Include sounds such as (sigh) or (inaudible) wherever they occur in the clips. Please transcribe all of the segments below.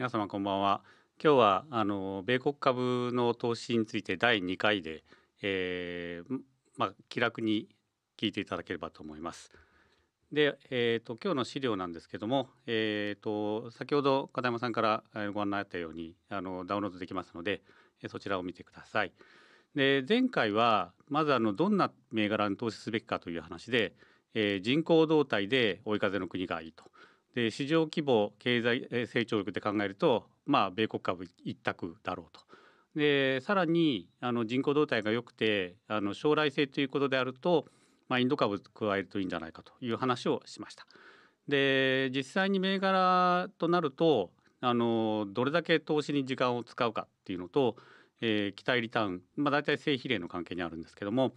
皆様こんばんは。今日はあの米国株の投資について第2回で、えー、まあ、気楽に聞いていただければと思います。で、えーと、今日の資料なんですけども、えーと、と先ほど片山さんからご案内あったようにあのダウンロードできますのでそちらを見てください。で前回はまずあのどんな銘柄に投資すべきかという話で、えー、人口動態で追い風の国がいいと。で市場規模経済成長力で考えると、まあ、米国株一択だろうと。でさらにあの人口動態が良くてあの将来性ということであると、まあ、インド株加えるといいんじゃないかという話をしました。で実際に銘柄となるとあのどれだけ投資に時間を使うかっていうのと、えー、期待リターン、まあ、大体正比例の関係にあるんですけども、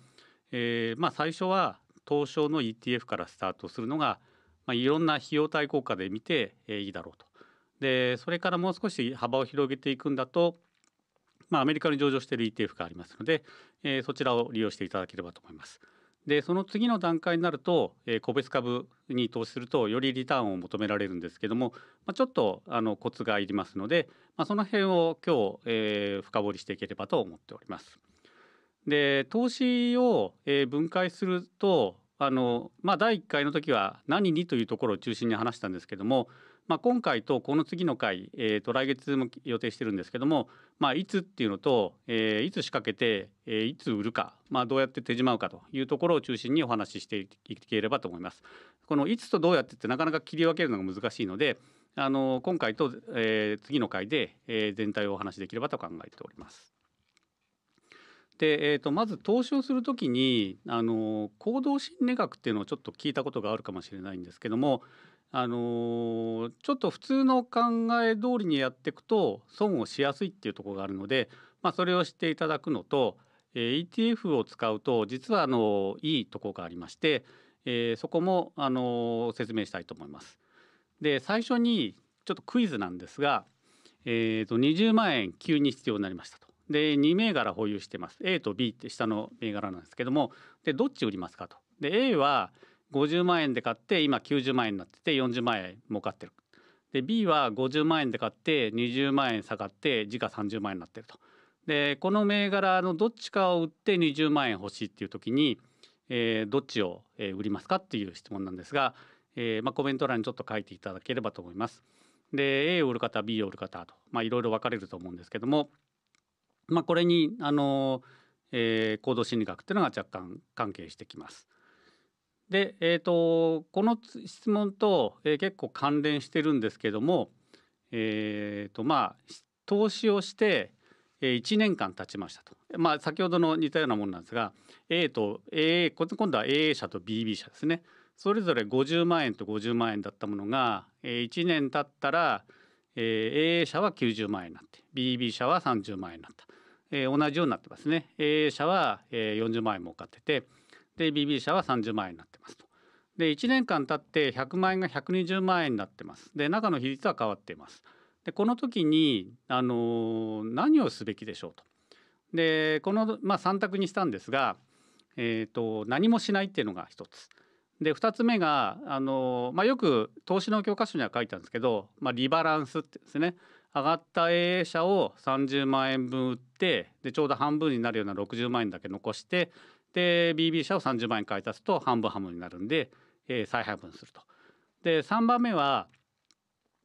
えーまあ、最初は東証の ETF からスタートするのがまあ、いろんな費用対効果で見て、えー、いいだろうと。でそれからもう少し幅を広げていくんだと、まあ、アメリカに上場している ETF がありますので、えー、そちらを利用していただければと思います。でその次の段階になると、えー、個別株に投資するとよりリターンを求められるんですけども、まあ、ちょっとあのコツがいりますので、まあ、その辺を今日、えー、深掘りしていければと思っております。で投資を、えー、分解すると、あの、まあ、第1回の時は何にというところを中心に話したんですけども、まあ、今回とこの次の回、えー、と来月も予定してるんですけども、まあ、いつっていうのと、えー、いつ仕掛けて、えー、いつ売るか、まあ、どうやって手じまうかというところを中心にお話ししていければと思います。このいつとどうやってってなかなか切り分けるのが難しいのであの今回と、えー、次の回で、えー、全体をお話しできればと考えております。で、えーと、まず投資をするときにあの行動心理学っていうのをちょっと聞いたことがあるかもしれないんですけどもあのちょっと普通の考え通りにやっていくと損をしやすいっていうところがあるので、まあ、それを知っていただくのと、えー、ETF を使うと実はあのいいところがありまして、えー、そこもあの説明したいと思います。で最初にちょっとクイズなんですが、えーと、と20万円急に必要になりましたと。で2銘柄保有してます A と B って下の銘柄なんですけどもでどっち売りますかとで A は50万円で買って今90万円になってて40万円儲かってるで B は50万円で買って20万円下がって時価30万円になってるとでこの銘柄のどっちかを売って20万円欲しいっていう時に、えー、どっちを売りますかっていう質問なんですが、えーまあ、コメント欄にちょっと書いていただければと思います。で A を売る方 B を売る方といろいろ分かれると思うんですけどもまあ、これにあの、えー、行動心理学っていうのが若干関係してきます。で、えーと、この質問と、えー、結構関連してるんですけども、えーとまあ、投資をして、えー、1年間経ちましたと、まあ、先ほどの似たようなものなんですが A と AA 今度は AA 社と BB 社ですねそれぞれ50万円と50万円だったものが、えー、1年経ったら、えー、AA 社は90万円になって BB 社は30万円になった。えー、同じようになってますね a 社は、えー、40万円儲かっててで BB 社は30万円になってますとで1年間経って100万円が120万円になってますで中の比率は変わっていますでこの時に、あのー、何をすべきでしょうとでこの、まあ、3択にしたんですが、えーと、何もしないっていうのが1つ。で2つ目があの、まあ、よく投資の教科書には書いてあるんですけど、まあ、リバランスってですね上がった AA 社を30万円分売ってでちょうど半分になるような60万円だけ残してで BB 社を30万円買い足すと半分半分になるんで、えー、再配分すると。で3番目は、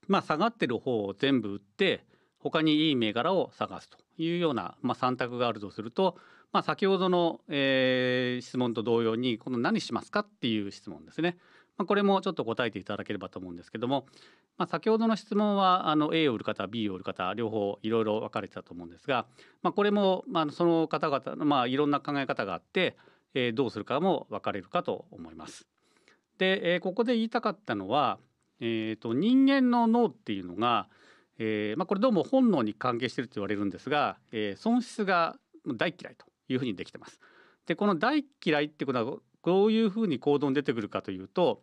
まあ、下がってる方を全部売って他にいい銘柄を探すというような、まあ、3択があるとすると、まあ、先ほどの、えー、質問と同様にこの何しますかっていう質問ですね。まあ、これもちょっと答えていただければと思うんですけども、まあ、先ほどの質問はあの A を売る方 B を売る方両方いろいろ分かれてたと思うんですが、まあ、これも、まあ、その方々の、まあ、いろんな考え方があって、えー、どうするかも分かれるかと思います。で、えー、ここで言いたかったのは、えーと、人間の脳っていうのが、えーまあ、これどうも本能に関係してると言われるんですが、えー、損失が大嫌いというふうにできてます。でこの大嫌いってことはどういうふうに行動に出てくるかというと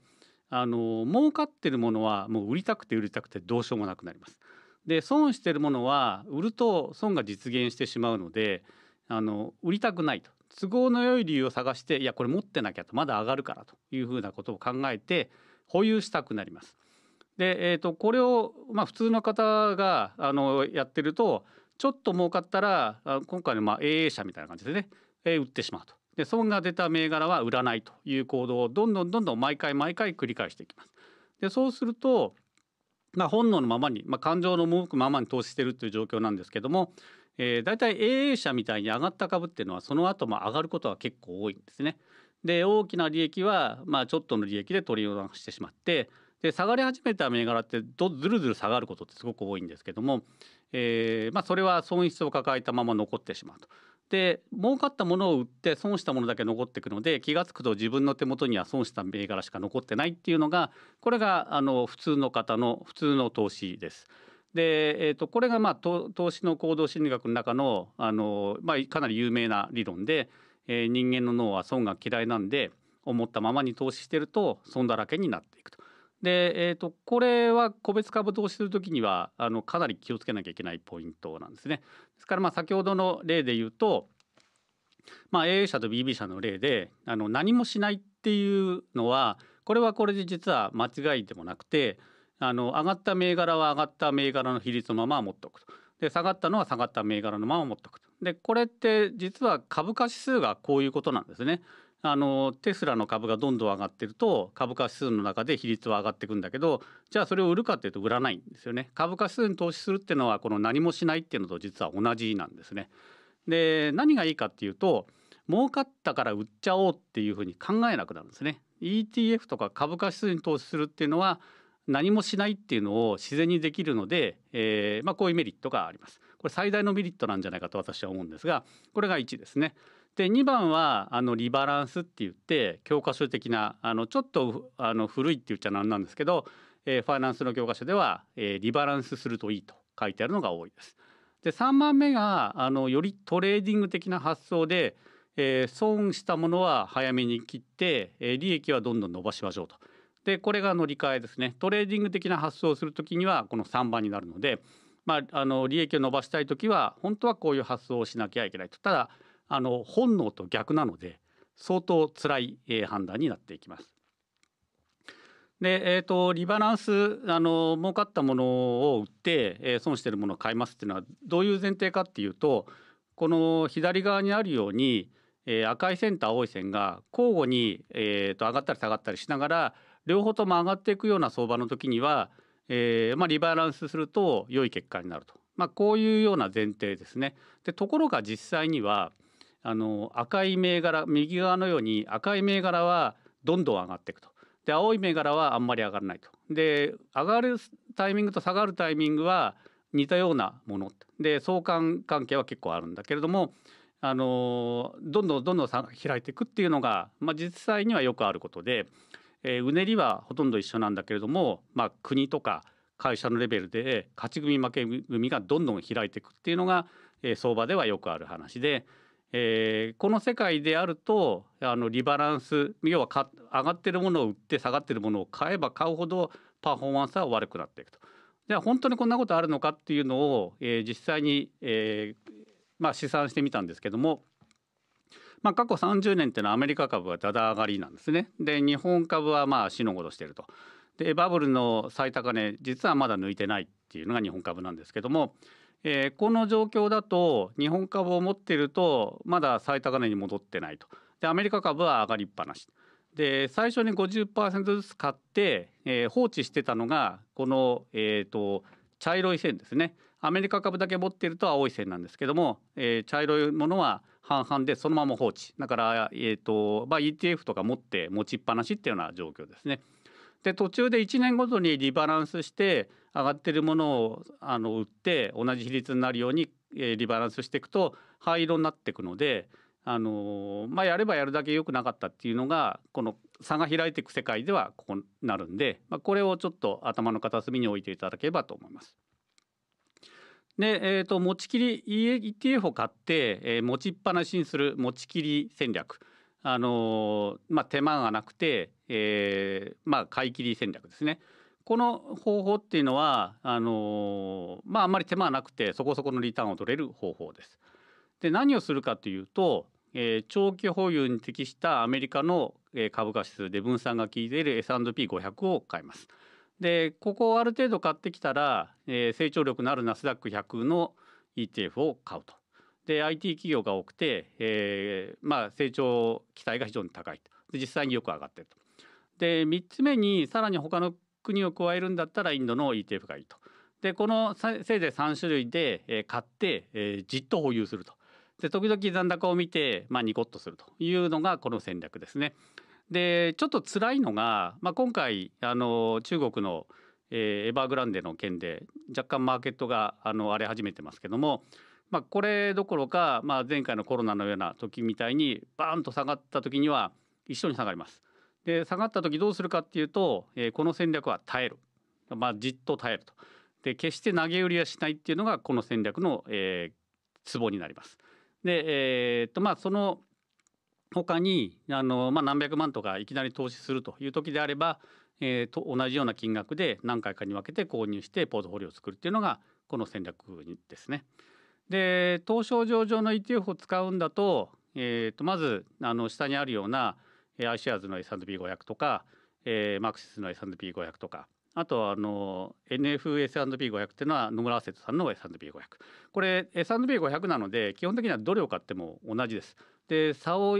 あの儲かってるものはもう売りたくて売りたくてどうしようもなくなります。で損してるものは売ると損が実現してしまうのであの売りたくないと都合の良い理由を探していやこれ持ってなきゃとまだ上がるからというふうなことを考えて保有したくなります。で、えーと、これを、まあ、普通の方があのやってるとちょっと儲かったら今回のまあ a 営みたいな感じでね、えー、売ってしまうと。で損が出た銘柄は売らないという行動をどんどんどんどん毎回毎回繰り返していきます。でそうすると、まあ、本能のままに、まあ、感情の赴くままに投資してるという状況なんですけども、えー、大体 a 営者みたいに上がった株っていうのはその後も上がることは結構多いんですね。で大きな利益は、まあ、ちょっとの利益で取り戻してしまってで下がり始めた銘柄ってどずるずる下がることってすごく多いんですけども、えーまあ、それは損失を抱えたまま残ってしまうと。で儲かったものを売って損したものだけ残っていくので気が付くと自分の手元には損した銘柄しか残ってないっていうのがこれがあの普通の方の普通の投資です。で、えー、とこれが、まあ、投資の行動心理学の中のあの、まあ、かなり有名な理論で、えー、人間の脳は損が嫌いなんで思ったままに投資してると損だらけになっていくと。で、えーと、これは個別株投資する時にはあのかなり気をつけなきゃいけないポイントなんですね。ですからまあ先ほどの例で言うと、まあ、A 社と BB 社の例であの何もしないっていうのはこれはこれで実は間違いでもなくてあの上がった銘柄は上がった銘柄の比率のまま持っておくと。で下がったのは下がった銘柄のまま持っておくと。でこれって実は株価指数がこういうことなんですね。あのテスラの株がどんどん上がってると株価指数の中で比率は上がっていくんだけどじゃあそれを売るかっていうと売らないんですよね株価指数に投資するっていうのはこの何もしないっていうのと実は同じなんですねで何がいいかっていうと儲かったから売っちゃおうっていうふうに考えなくなるんですね ETF とか株価指数に投資するっていうのは何もしないっていうのを自然にできるので、えー、まあ、こういうメリットがありますこれ最大のメリットなんじゃないかと私は思うんですがこれが1ですねで2番はあのリバランスって言って教科書的なあのちょっとあの古いって言っちゃなんなんですけど、えー、ファイナンスの教科書では、えー、リバランスするといいと書いてあるのが多いです。で3番目があのよりトレーディング的な発想で、えー、損したものは早めに切って、えー、利益はどんどん伸ばしましょうと。でこれが乗り換えですねトレーディング的な発想をする時にはこの3番になるので、まあ、あの利益を伸ばしたい時は本当はこういう発想をしなきゃいけないと。ただあの本能と逆なので相当辛い、えー、判断になっていきます。で、えーと、リバランスあの儲かったものを売って、えー、損してるものを買いますっていうのはどういう前提かっていうとこの左側にあるように、えー、赤い線と青い線が交互に、えーと上がったり下がったりしながら両方とも上がっていくような相場の時には、えーまあ、リバランスすると良い結果になると、まあ、こういうような前提ですね。でところが実際にはあの赤い銘柄右側のように赤い銘柄はどんどん上がっていくとで青い銘柄はあんまり上がらないとで上がるタイミングと下がるタイミングは似たようなもので相関関係は結構あるんだけれどもあのどんどんどんどん開いていくっていうのが、まあ、実際にはよくあることで、えー、うねりはほとんど一緒なんだけれども、まあ、国とか会社のレベルで勝ち組負け組がどんどん開いていくっていうのが、えー、相場ではよくある話でえー、この世界であるとあのリバランス要は上がってるものを売って下がってるものを買えば買うほどパフォーマンスは悪くなっていくと。じゃあ本当にこんなことあるのかっていうのを、えー、実際に、えーまあ、試算してみたんですけども、まあ、過去30年っていうのはアメリカ株はだだ上がりなんですね。で日本株はまあ死のごとしてると。でバブルの最高値実はまだ抜いてないっていうのが日本株なんですけども。えー、この状況だと日本株を持っているとまだ最高値に戻ってないとでアメリカ株は上がりっぱなしで最初に50%ずつ買って、えー、放置してたのがこの、えーと、茶色い線ですねアメリカ株だけ持っていると青い線なんですけども、えー、茶色いものは半々でそのまま放置だから、えーとまあ、ETF とか持って持ちっぱなしっていうような状況ですね。で途中で1年ごとにリバランスして上がってるものをあの売って同じ比率になるように、えリバランスしていくと灰色になっていくので、あのー、まあ、やればやるだけ良くなかったっていうのがこの差が開いていく世界ではここになるんで、まあ、これをちょっと頭の片隅に置いていただければと思います。で、えーと、と持ちきり ETF を買って、えー、持ちっぱなしにする持ちきり戦略、あのー、まあ、手間がなくて、えーまあ、買い切り戦略ですね。この方法っていうのはあのー、まああんまり手間はなくてそこそこのリターンを取れる方法です。で何をするかというと、えー、長期保有に適したアメリカの株価指数で分散が効いている S&P500 を買います。でここをある程度買ってきたら、えー、成長力のあるナスダック100の ETF を買うと。で IT 企業が多くて、えー、まあ、成長期待が非常に高いとで実際によく上がっていると。で3つ目にさらに他の国を加えるんだったらインドの ETF がいいと。でこのせいぜい3種類で買って、えじっと保有すると。で時々残高を見て、まあ、ニコッとするというのがこの戦略ですね。でちょっと辛いのが、まあ、今回あの中国の、えー、エバーグランデの件で若干マーケットがあの荒れ始めてますけども、まあ、これどころか、まあ、前回のコロナのような時みたいにバーンと下がった時には一緒に下がります。で下がった時どうするかっていうと、えー、この戦略は耐える、まあ、じっと耐えるとで決して投げ売りはしないっていうのがこの戦略の、えー、ツボになります。で、えー、っとまあ、その他にあの、まあ、何百万とかいきなり投資するという時であれば、えー、と同じような金額で何回かに分けて購入してポートフォリオを作るっていうのがこの戦略ですね。で東証上場の ETF を使うんだと,、えー、とまずあの下にあるような i アイシアーズの S&P500 とか、えー、マクシスの S&P500 とかあとあの NFS&P500 っていうのは野村アセットさんの S&P500 これ S&P500 なので基本的にはどれを買っても同じです。で差を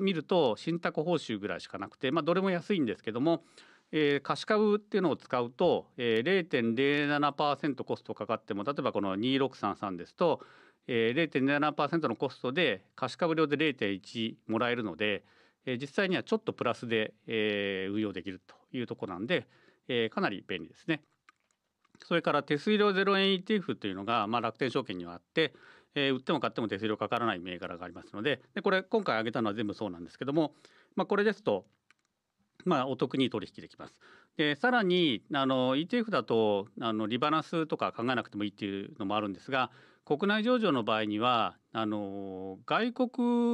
見ると信託報酬ぐらいしかなくて、まあ、どれも安いんですけども、えー、貸株っていうのを使うと、えー、0.07%コストかかっても例えばこの2633ですと、えー、0.7%のコストで貸株料で0.1もらえるのでえ実際にはちょっとプラスで、え運用できるというとこなんで、えかなり便利ですね。それから手数料0円 ETF というのが、まあ、楽天証券にはあって、えー、売っても買っても手数料かからない銘柄がありますのででこれ今回挙げたのは全部そうなんですけども、まあ、これですと、まあ、お得に取引できます。でさらにあの ETF だとあのリバランスとか考えなくてもいいっていうのもあるんですが国内上場の場合にはあの外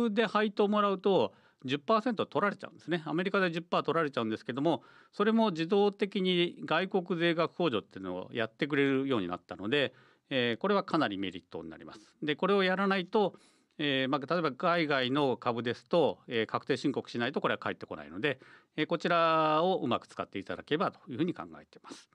国で配当をもらうと10%取られちゃうんですねアメリカで10%取られちゃうんですけどもそれも自動的に外国税額控除っていうのをやってくれるようになったので、えー、これはかなりメリットになります。でこれをやらないとえーまあ、例えば海外の株ですと、えー、確定申告しないとこれは返ってこないので、えー、こちらをうまく使っていただければというふうに考えています。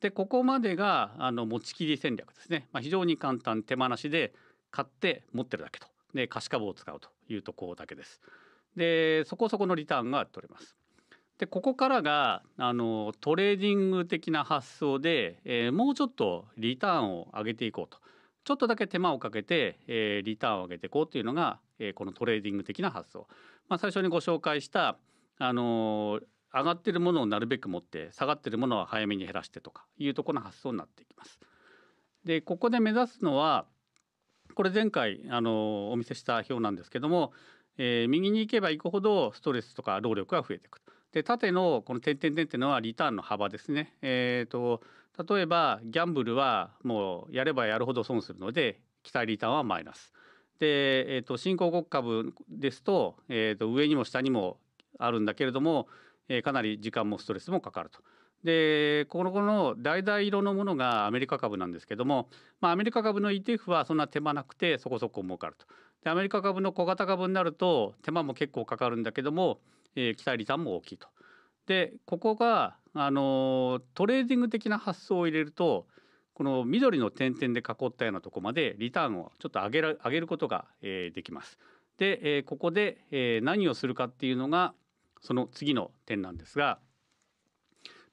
でここまでがあの持ち切り戦略ですね、まあ、非常に簡単手放しで買って持ってるだけとで貸し株を使うというところだけです。でそこそこのリターンが取れます。でここからがあのトレーディング的な発想で、えー、もうちょっとリターンを上げていこうとちょっとだけ手間をかけて、えー、リターンを上げていこうというのが、えー、このトレーディング的な発想、まあ、最初にご紹介したあの上がってるものをなるべく持って下がってるものは早めに減らしてとかいうとこの発想になっていきます。でここで目指すのはこれ前回あのお見せした表なんですけどもえー、右に行けば行くほどストレスとか労力が増えていくで縦のこの点々点っていうのはリターンの幅ですね。えーと、例えばギャンブルはもうやればやるほど損するので期待リターンはマイナス。で、えーと、新興国株ですと,、えーと、と上にも下にもあるんだけれども、えー、かなり時間もストレスもかかると。でこのこの橙色のものがアメリカ株なんですけども、まあ、アメリカ株の ETF はそんな手間なくてそこそこ儲かると。アメリカ株の小型株になると手間も結構かかるんだけども、えー、期待リターンも大きいと。でここが、あのトレーディング的な発想を入れるとこの緑の点々で囲ったようなとこまでリターンをちょっと上げら上げることが、えー、できます。で、えー、ここで、えー、何をするかっていうのがその次の点なんですが、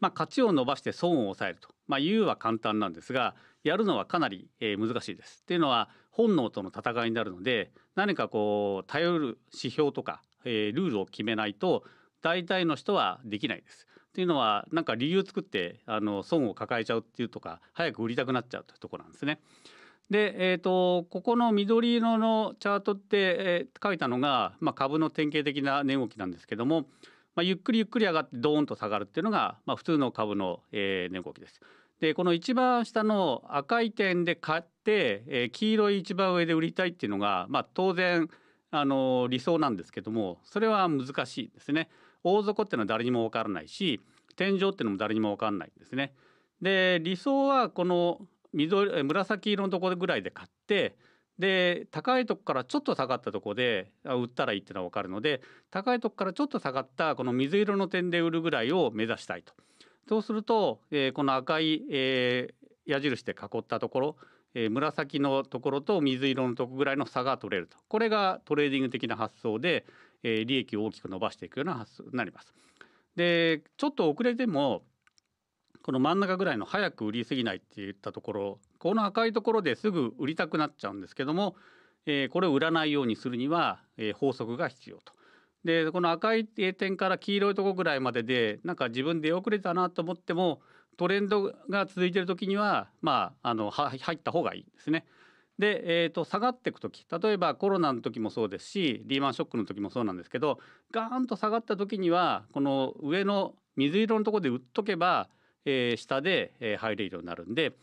まあ、価値を伸ばして損を抑えると、まあ、言うは簡単なんですがやるのはかなり、えー、難しいです。っていうのは本能との戦いになるので何かこう頼る指標とか、えー、ルールを決めないと大体の人はできないです。というのはなんか理由作ってあの損を抱えちゃうっていうとか早く売りたくなっちゃうというところなんですね。で、えーと、ここの緑色のチャートって、えー、書いたのが、まあ、株の典型的な値動きなんですけども、まあ、ゆっくりゆっくり上がってドーンと下がるっていうのが、まあ、普通の株の、えー、値動きです。でこの一番下の赤い点で買っ、えー、黄色い一番上で売りたいっていうのが、まあ、当然あの理想なんですけどもそれは難しいですね。大底っていうのは誰にも分からないし天井っていうのも誰にも分からないんですね。で理想はこの緑紫色のところぐらいで買ってで高いとこからちょっと下がったとこで売ったらいいっていうのは分かるので高いとこからちょっと下がったこの水色の点で売るぐらいを目指したいと。そうすると、えー、この赤い、えー、矢印で囲ったところえー、紫のところと水色のとこぐらいの差が取れるとこれがトレーディング的な発想で、えー、利益を大きく伸ばしていくような発想になります。でちょっと遅れてもこの真ん中ぐらいの早く売りすぎないって言ったところこの赤いところですぐ売りたくなっちゃうんですけども、えー、これを売らないようにするには、えー、法則が必要と。でこの赤い点から黄色いとこぐらいまででなんか自分で遅れたなと思ってもトレンドが続いてる時には、まあ、あの入った方がいいですね。で、えーと、下がっていく時例えばコロナの時もそうですしリーマンショックの時もそうなんですけどガーンと下がった時にはこの上の水色のとこで売っとけば、えー、下で、え入れるようになるんで、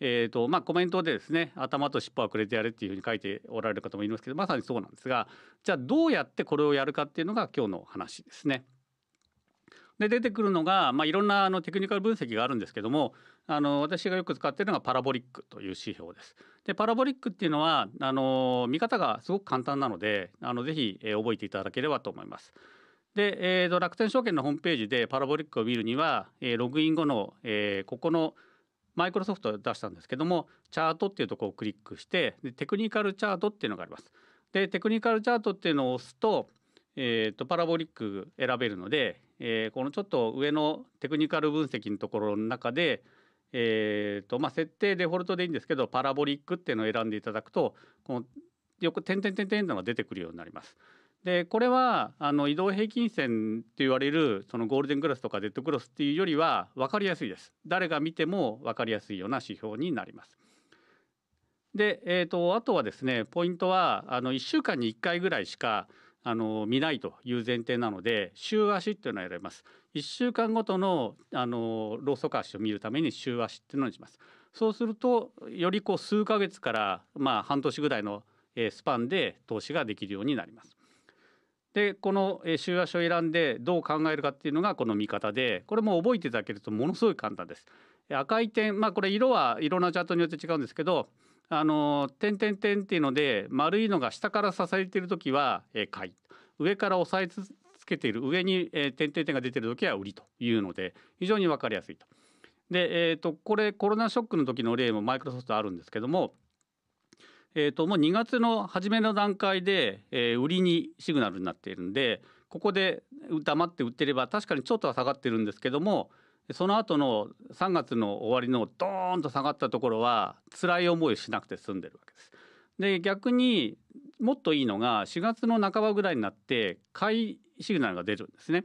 えーとまあ、コメントでですね頭と尻尾はくれてやれっていうふうに書いておられる方もいますけどまさにそうなんですがじゃあどうやってこれをやるかっていうのが今日の話ですね。で出てくるのが、まあ、いろんなあのテクニカル分析があるんですけどもあの私がよく使っているのがパラボリックという指標です。でパラボリックっていうのはあの見方がすごく簡単なのであのぜひ、えー、覚えていただければと思います。で、えー、と楽天証券のホームページでパラボリックを見るには、えー、ログイン後の、えー、ここのマイクロソフト出したんですけどもチャートっていうとこをクリックしてでテクニカルチャートっていうのがあります。でテクニカルチャートっていうのを押すと,、えーとパラボリック選べるので、えー、このちょっと上のテクニカル分析のところの中で、えーとまあ、設定デフォルトでいいんですけどパラボリックっていうのを選んでいただくとこのよく点点点点のが出てくるようになります。でこれはあの移動平均線って言われるそのゴールデンクロスとかデッドクロスっていうよりは分かりやすいです。誰が見ても分かりやすいような指標になります。で、えーと、あとはですねポイントはあの1週間に1回ぐらいしかあの見ないという前提なので週足っていうのをられます1週間ごとのあのローソク足を見るために週足っていうのにしますそうするとよりこう数ヶ月からまあ半年ぐらいのスパンで投資ができるようになりますでこの週足を選んでどう考えるかっていうのがこの見方でこれも覚えていただけるとものすごい簡単です赤い点まあこれ色はいろんなチャートによって違うんですけどあの点点点っていうので丸いのが下から支えている時は、え買い上から押さえつけている上に、え点点点が出てる時は売りというので非常に分かりやすいと。で、えーと、これコロナショックの時の例もマイクロソフトあるんですけども、えーと、もう2月の初めの段階で、えー、売りにシグナルになっているんでここで黙って売ってれば確かにちょっとは下がってるんですけどもその後の3月の終わりのドーンと下がったところは辛い思いしなくて済んでるわけです。で逆にもっといいのが4月の半ばぐらいになって買いシグナルが出るんですね。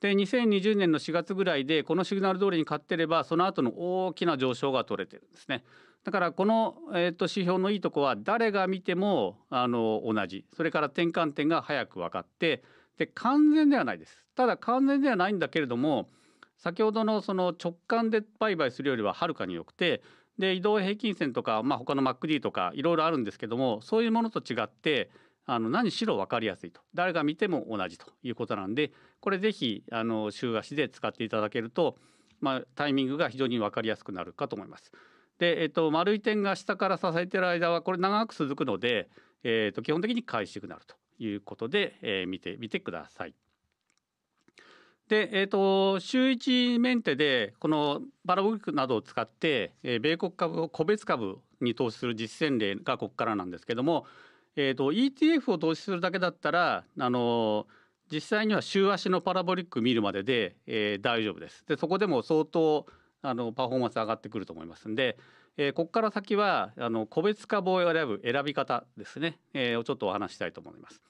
で2020年の4月ぐらいでこのシグナル通りに買ってればその後の大きな上昇が取れてるんですね。だからこの、えー、と指標のいいとこは誰が見てもあの同じそれから転換点が早く分かってで完全ではないです。ただ完全ではないんだけれども先ほどのその直感で売買するよりははるかに良くてで移動平均線とか、まあ、他の MacD とかいろいろあるんですけどもそういうものと違ってあの何しろ分かりやすいと誰が見ても同じということなんでこれ是非あの週足で使っていただけると、まあ、タイミングが非常に分かりやすくなるかと思います。で、えっと、丸い点が下から支えてる間はこれ長く続くので、えっと、基本的に回収なるということで、えー、見てみてください。で、えーと、週1メンテでこのパラボリックなどを使って、えー、米国株を個別株に投資する実践例がここからなんですけども、えーと、ETF を投資するだけだったらあの実際には週足のパラボリック見るまでで、えー、大丈夫です。でそこでも相当あのパフォーマンス上がってくると思いますんで、えー、ここから先はあの個別株を選ぶ選び方ですね、えー、をちょっとお話したいと思います。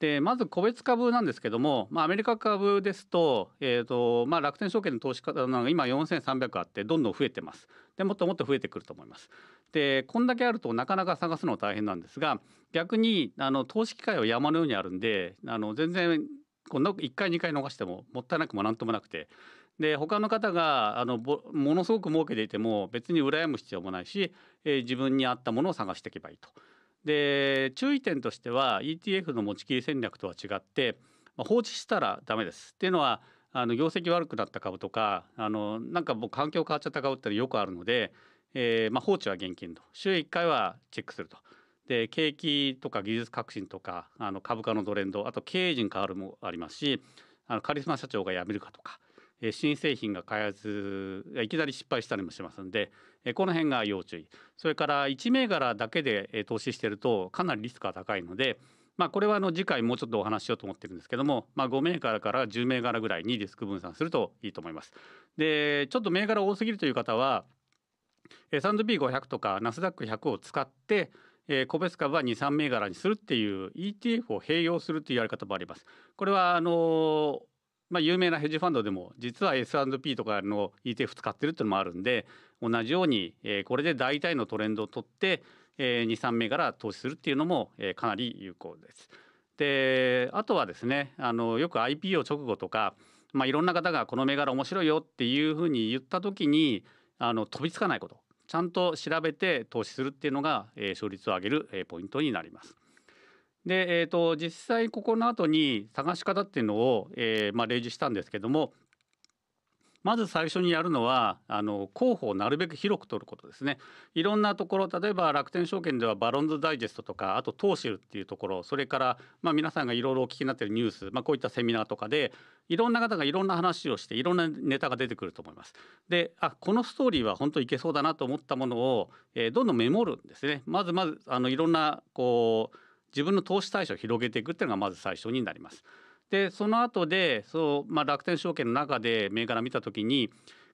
でまず個別株なんですけども、まあ、アメリカ株ですと,、えーとまあ、楽天証券の投資家が今4300あってどんどん増えてますでもっともっと増えてくると思います。でこんだけあるとなかなか探すの大変なんですが逆にあの投資機会は山のようにあるんであの全然こんな1回2回逃してももったいなくも何ともなくてで他の方があのものすごく儲けていても別に羨む必要もないし、えー、自分に合ったものを探していけばいいと。で注意点としては ETF の持ち切り戦略とは違って放置したらダメですっていうのはあの業績悪くなった株とかあのなんか僕環境変わっちゃった株ってよくあるので、えー、まあ、放置は現金と週1回はチェックすると。で景気とか技術革新とかあの株価のトレンドあと経営陣変わるもありますしあのカリスマ社長が辞めるかとかえ新製品が開発いきなり失敗したりもしますので、えこの辺が要注意それから1銘柄だけで、え投資してるとかなりリスクが高いので、まあ、これはあの次回もうちょっとお話ししようと思ってるんですけども、まあ、5銘柄から10銘柄ぐらいにリスク分散するといいと思います。でちょっと銘柄多すぎるという方は S&P500 とかナスダック100を使って、えー、個別株は2、3銘柄にするっていう ETF を併用するというやり方もあります。これはあのまあ、有名なヘッジファンドでも実は S&P とかの ETF 使ってるっていうのもあるんで同じように、えー、これで大体のトレンドを取って、えー、23銘柄投資するっていうのも、えー、かなり有効です。であとはですねあのよく IPO 直後とか、まあ、いろんな方がこの銘柄面白いよっていうふうに言った時にあの飛びつかないことちゃんと調べて投資するっていうのが、えー、勝率を上げる、えー、ポイントになります。で、えーと、実際ここの後に探し方っていうのを、えー、まあ、例示したんですけどもまず最初にやるのはあの候補をなるべく広く取ることですねいろんなところ例えば楽天証券ではバロンズダイジェストとかあとトーシルっていうところそれから、まあ、皆さんがいろいろお聞きになってるニュース、まあ、こういったセミナーとかでいろんな方がいろんな話をしていろんなネタが出てくると思います。であこのストーリーは本当いけそうだなと思ったものを、えー、どんどんメモるんですね。まずまずあのいろんなこう自分の投資対象を広げていくっていうのがまず最初になります。でその後でそう、まあ、楽天証券の中で銘柄見た時に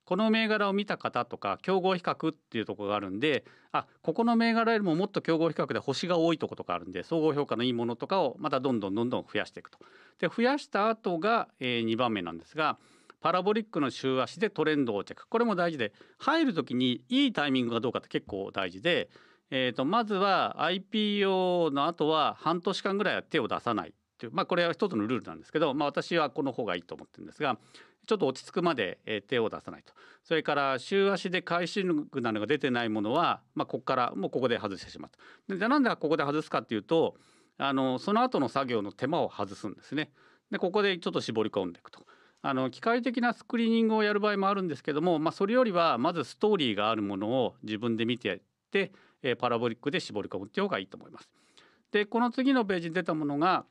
この銘柄を見た方とか競合比較っていうとこがあるんであここの銘柄よりももっと競合比較で星が多いとことかあるんで総合評価のいいものとかをまたどんどんどんどん増やしていくと。で増やした後が、えー、2番目なんですがパラボリックの週足でトレンドをチェックこれも大事で入る時にいいタイミングがどうかって結構大事でえーと、まずは IPO の後は半年間ぐらいは手を出さないという、まあ、これは一つのルールなんですけど、まあ、私はこの方がいいと思ってるんですがちょっと落ち着くまで手を出さないとそれから週足で回収力などが出てないものは、まあ、ここからもうここで外してしまうと。じゃあなんでここで外すかっていうとあのその後の作業の手間を外すんですね。でここでちょっと絞り込んでいくと。あの機械的なスクリーニングをやる場合もあるんですけども、まあ、それよりはまずストーリーがあるものを自分で見てやってえー、パラボリックで絞り込むっていう方がいいと思います。でこの次のページに出たものが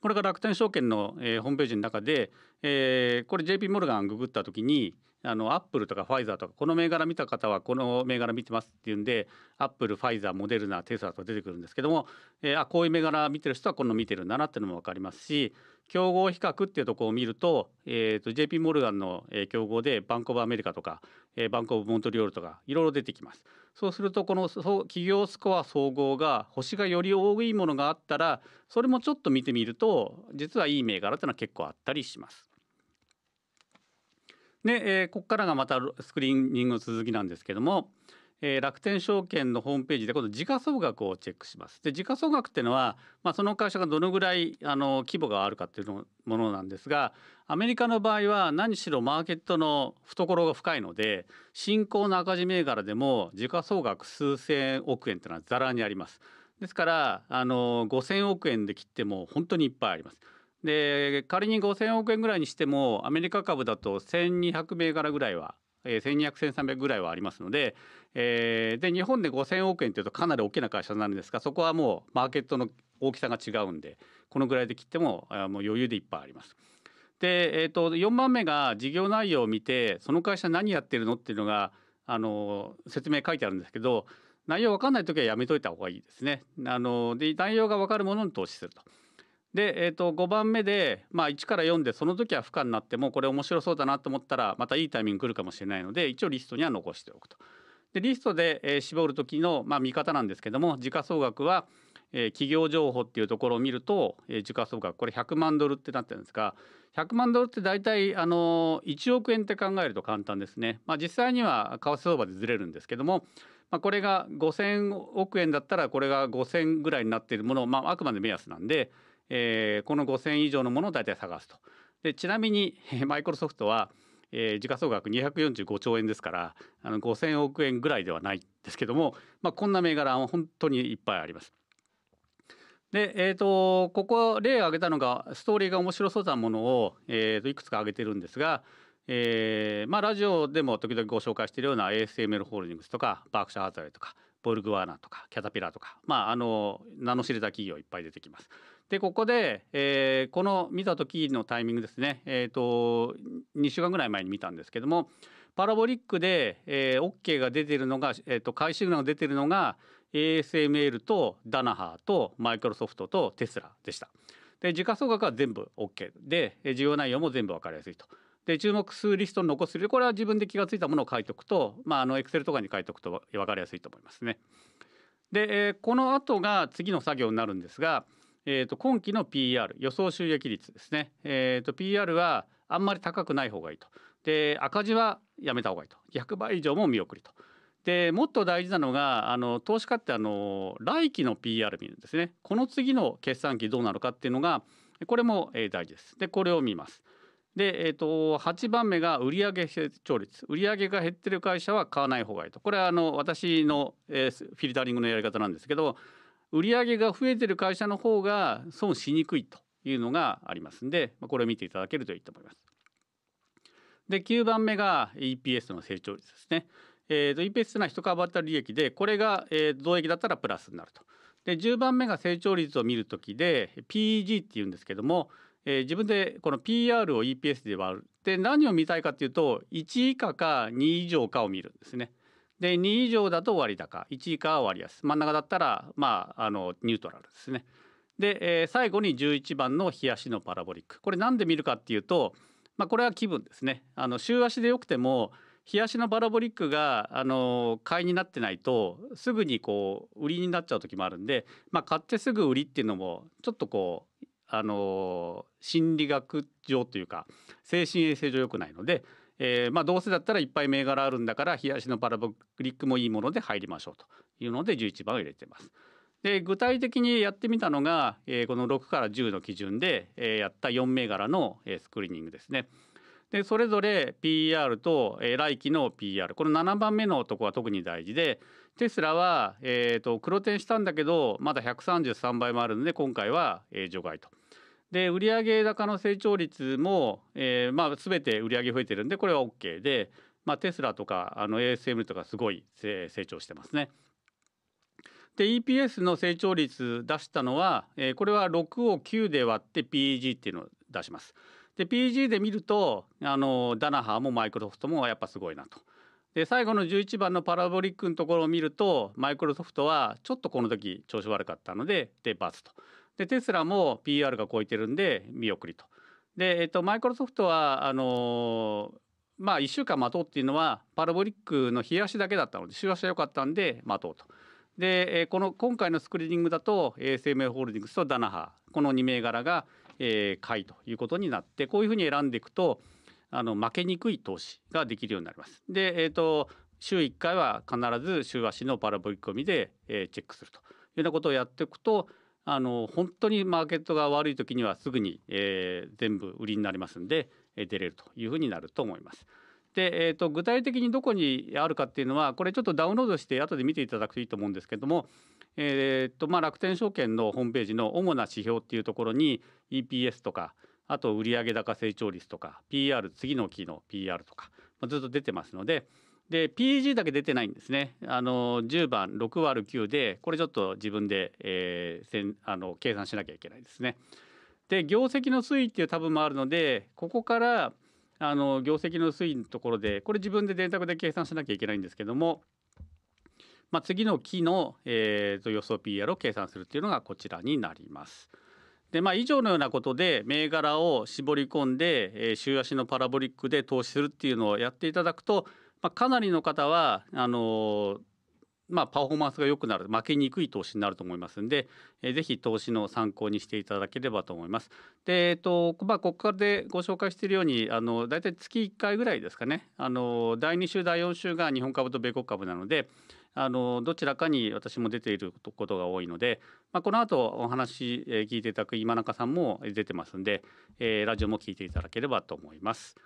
これが楽天証券の、えー、ホームページの中で、えー、これ JP モルガンググった時にあのアップルとかファイザーとかこの銘柄見た方はこの銘柄見てますっていうんでアップルファイザーモデルナテスラとか出てくるんですけども、えー、あこういう銘柄見てる人はこの見てるんだなっていうのも分かりますし競合比較っていうところを見ると,、えー、と JP モルガンの競合でバンコブアメリカとか、えー、バンコブモントリオールとかいろいろ出てきます。そうするとこの企業スコア総合が星がより多いものがあったらそれもちょっと見てみると実はいい銘柄ってのは結構あったりします。で、えー、ここからがまたスクリーニング続きなんですけども、えー、楽天証券のホームページでこの時価総額をチェックします。で時価総額っていうのは、まあ、その会社がどのぐらいあの規模があるかっていうものなんですがアメリカの場合は何しろマーケットの懐が深いので新興の赤字銘柄でも時価総額数千億円っていうのはざらにあります。ですからあの5,000億円で切っても本当にいっぱいあります。で仮に5,000億円ぐらいにしてもアメリカ株だと1,200銘柄ぐらいはえー、1200、1300ぐらいはありますので、えー、で日本で5,000億円というとかなり大きな会社になるんですがそこはもうマーケットの大きさが違うんでこのぐらいで切ってももう余裕でいっぱいあります。で、えーと、4番目が事業内容を見てその会社何やってるのっていうのがあの説明書いてあるんですけど内容分かんない時はやめといた方がいいですね。あので内容が分かるものに投資すると。で、えーと、5番目で、まあ、1から4でその時は負荷になってもこれ面白そうだなと思ったらまたいいタイミング来るかもしれないので一応リストには残しておくと。でリストで、えー、絞る時の、まあ、見方なんですけども時価総額は、えー、企業情報っていうところを見ると、えー、時価総額これ100万ドルってなってるんですが100万ドルって大体あの1億円って考えると簡単ですね。まあ、実際には為替相場でずれるんですけどもまあ、これが5,000億円だったらこれが5,000ぐらいになっているものを、まあ、あくまで目安なんで、えー、この5,000以上のものを大体探すと。でちなみにマイクロソフトはえー、時価総額245兆円ですからあの5,000億円ぐらいではないですけども、まあ、こんな銘柄は本当にいっぱいあります。で、えーと、とここ例を挙げたのがストーリーが面白そうなものを、えー、といくつか挙げてるんですが、えーまあ、ラジオでも時々ご紹介しているような ASML ホールディングスとかバークシャーハザウェイとかボルグワーナとかキャタピラーとか、まあ、あの名の知れた企業いっぱい出てきます。でここで、えー、この見た時のタイミングですね、えーと、2週間ぐらい前に見たんですけどもパラボリックで、えー、OK が出てるのが、えーと、買いシグナルが出てるのが ASML とダナハーとマイクロソフトとテスラでした。で時価総額は全部 OK で需要内容も全部分かりやすいと。で注目数リストに残すこれは自分で気が付いたものを書いておくと、まあ、あの Excel とかに書いておくと分かりやすいと思いますね。で、えこの後が次の作業になるんですが、えーと、今期の PR 予想収益率ですね、えーと、PR はあんまり高くない方がいいとで赤字はやめた方がいいと100倍以上も見送りとでもっと大事なのがあの投資家ってあの来期の PR 見るんですねこの次の決算期どうなのかっていうのがこれも、えー、大事ですでこれを見ますで、えーと、と8番目が売上成長率売上が減ってる会社は買わない方がいいとこれはあの私の、えー、フィルタリングのやり方なんですけど売上が増えてる会社の方が損しにくいというのがありますんで、これを見ていただけるといいと思います。で、9番目が EPS の成長率ですね。えーと、EPS というのは1株当たり利益で、これが、えー、増益だったらプラスになると。で、10番目が成長率を見る時で、PEG っていうんですけども、えー、自分でこの PR を EPS で割る。で、何を見たいかっていうと、1以下か2以上かを見るんですね。で2以上だと割高1以下は割安真ん中だったらまああのニュートラルですね。で、えー、最後に11番の日足のパラボリックこれ何で見るかっていうと、まあ、これは気分ですね。あの週足でよくても日足のパラボリックがあの買いになってないとすぐにこう売りになっちゃう時もあるんで、まあ、買ってすぐ売りっていうのもちょっとこうあの心理学上というか精神衛生上良くないので、えー、まあ、どうせだったらいっぱい銘柄あるんだから冷やしのパラボリックもいいもので入りましょうというので11番を入れてます。で具体的にやってみたのが、えー、この6から10の基準で、えー、やった4銘柄の、えー、スクリーニングですね。でそれぞれ PR と、えー、来期の PR この7番目のとこは特に大事でテスラは、えーと、と黒点したんだけどまだ133倍もあるので今回は、えー、除外と。で売上高の成長率も、えー、まあ全て売上増えてるんでこれは OK で、まあ、テスラとかあの ASM とかすごい成長してますね。で EPS の成長率出したのは、えー、これは6を9で割って PEG っていうのを出します。で PEG で見るとあのダナハもマイクロソフトもやっぱすごいなと。で最後の11番のパラボリックのところを見るとマイクロソフトはちょっとこの時調子悪かったのででバと。でテスラも PR が超えてるんで見送りと。で、えっと、マイクロソフトはあのー、まあ、1週間待とうっていうのはパラボリックの冷やしだけだったので週足は良かったんで待とうと。でこの今回のスクリーニングだと a s m ホールディングスとダナハこの2銘柄が、えー、買いということになってこういうふうに選んでいくとあの負けにくい投資ができるようになります。で、えーと、週1回は必ず週足のパラボリック込みで、えー、チェックするというようなことをやっていくとあの本当にマーケットが悪い時にはすぐに、えー、全部売りになりますんで、えー、出れるというふうになると思います。で、えーと、具体的にどこにあるかっていうのはこれちょっとダウンロードして後で見ていただくといいと思うんですけども、えーとまあ、楽天証券のホームページの主な指標っていうところに EPS とかあと売上高成長率とか PR 次の期の PR とか、まあ、ずっと出てますので。で PEG だけ出てないんですねあの10番6割9でこれちょっと自分で、えー、せんあの計算しなきゃいけないですね。で業績の推移っていうタブもあるのでここからあの業績の推移のところでこれ自分で電卓で計算しなきゃいけないんですけども、まあ、次の期の、えー、と予想 PR を計算するっていうのがこちらになります。でまあ、以上のようなことで銘柄を絞り込んで、えー、週足のパラボリックで投資するっていうのをやっていただくとまあ、かなりの方はあのまあ、パフォーマンスが良くなる負けにくい投資になると思いますので、えー、ぜひ投資の参考にしていただければと思います。で、えっとまあ、ここでご紹介しているように大体月1回ぐらいですかねあの第2週第4週が日本株と米国株なのであのどちらかに私も出ていることが多いので、まあ、この後お話、聞いていただく今中さんも出てますんで、えー、ラジオも聞いていただければと思います。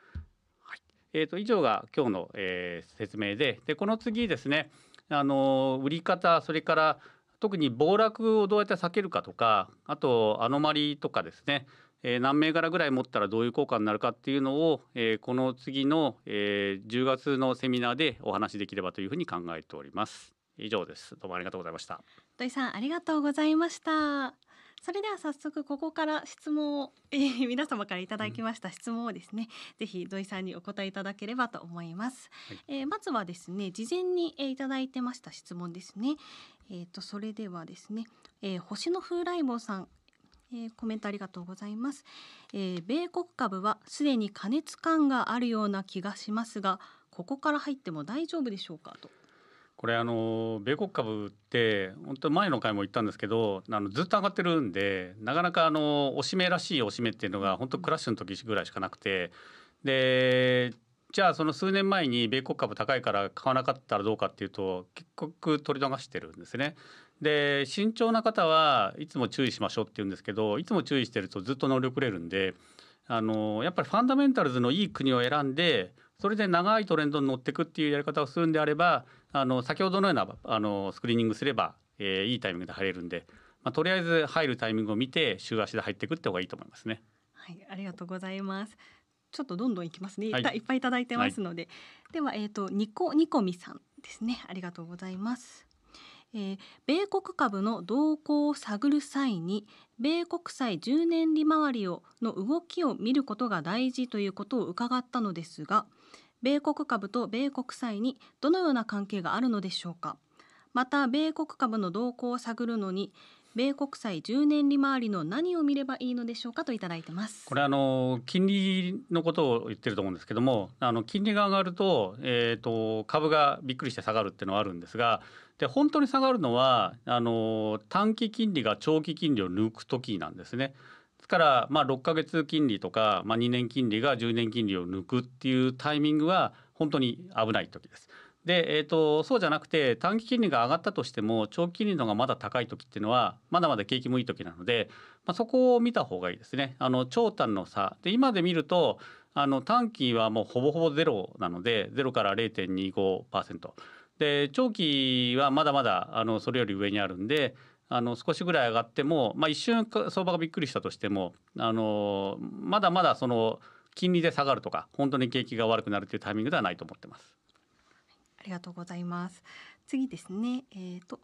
えー、と以上が今日の、えー、説明ででこの次ですねあの売り方それから特に暴落をどうやって避けるかとかあとアノマリとかですね、えー、何銘柄ぐらい持ったらどういう効果になるかっていうのを、えー、この次の、えー、10月のセミナーでお話しできればというふうに考えております。以上です。どうもありがとうございました。土井さんありがとうございました。それでは早速ここから質問を、えー、(laughs) 皆様からいただきました質問をですね、うん、ぜひ土井さんにお答えいただければと思います、はい、えー、まずはですね事前に、えー、いただいてました質問ですねえっ、ー、とそれではですね、えー、星の風来坊さんえー、コメントありがとうございます、えー、米国株はすでに過熱感があるような気がしますがここから入っても大丈夫でしょうかとこれあの米国株って本当前の回も言ったんですけどあのずっと上がってるんでなかなかあの押しめらしい押しめっていうのが本当クラッシュの時ぐらいしかなくてでじゃあその数年前に米国株高いから買わなかったらどうかっていうと結局取り逃してるんですね。で慎重な方はいつも注意しましょうって言うんですけどいつも注意してるとずっと乗り遅れるんであのやっぱりファンダメンタルズのいい国を選んでそれで長いトレンドに乗っていくっていうやり方をするんであればあの先ほどのようなあのスクリーニングすれば、えー、いいタイミングで入れるんで、まあ、とりあえず入るタイミングを見て週足で入っていくって方がいいと思いますね。はい、ありがとうございます。ちょっとどんどんいきますね。はい、いっぱいいただいてますので、はい、ではえっ、ー、とニコニコミさんですね。ありがとうございます。えー、米国株の動向を探る際に米国債10年利回りをの動きを見ることが大事ということを伺ったのですが米国株と米国債にどのような関係があるのでしょうかまた米国株の動向を探るのに米国債10年利回りの何を見ればいいのでしょうかといただいてますこれあの金利のことを言ってると思うんですけどもあの金利が上がると,、えーと、と株がびっくりして下がるっていうのはあるんですがで本当に下がるのはあの短期金利が長期金利を抜く時なんですね。から、まあ、6か月金利とか、まあ、2年金利が10年金利を抜くっていうタイミングは本当に危ない時です。で、えーと、そうじゃなくて短期金利が上がったとしても長期金利の方がまだ高い時っていうのはまだまだ景気もいい時なので、まあ、そこを見た方がいいですね。あの長短の差で今で見るとあの短期はもうほぼほぼゼロなので0から0.25%で長期はまだまだあのそれより上にあるんであの少しぐらい上がっても、まあ、一瞬相場がびっくりしたとしてもあのまだまだその金利で下がるとか本当に景気が悪くなるというタイミングではないと思ってます。ありがとうございます。次ですね、えっ、ー、と、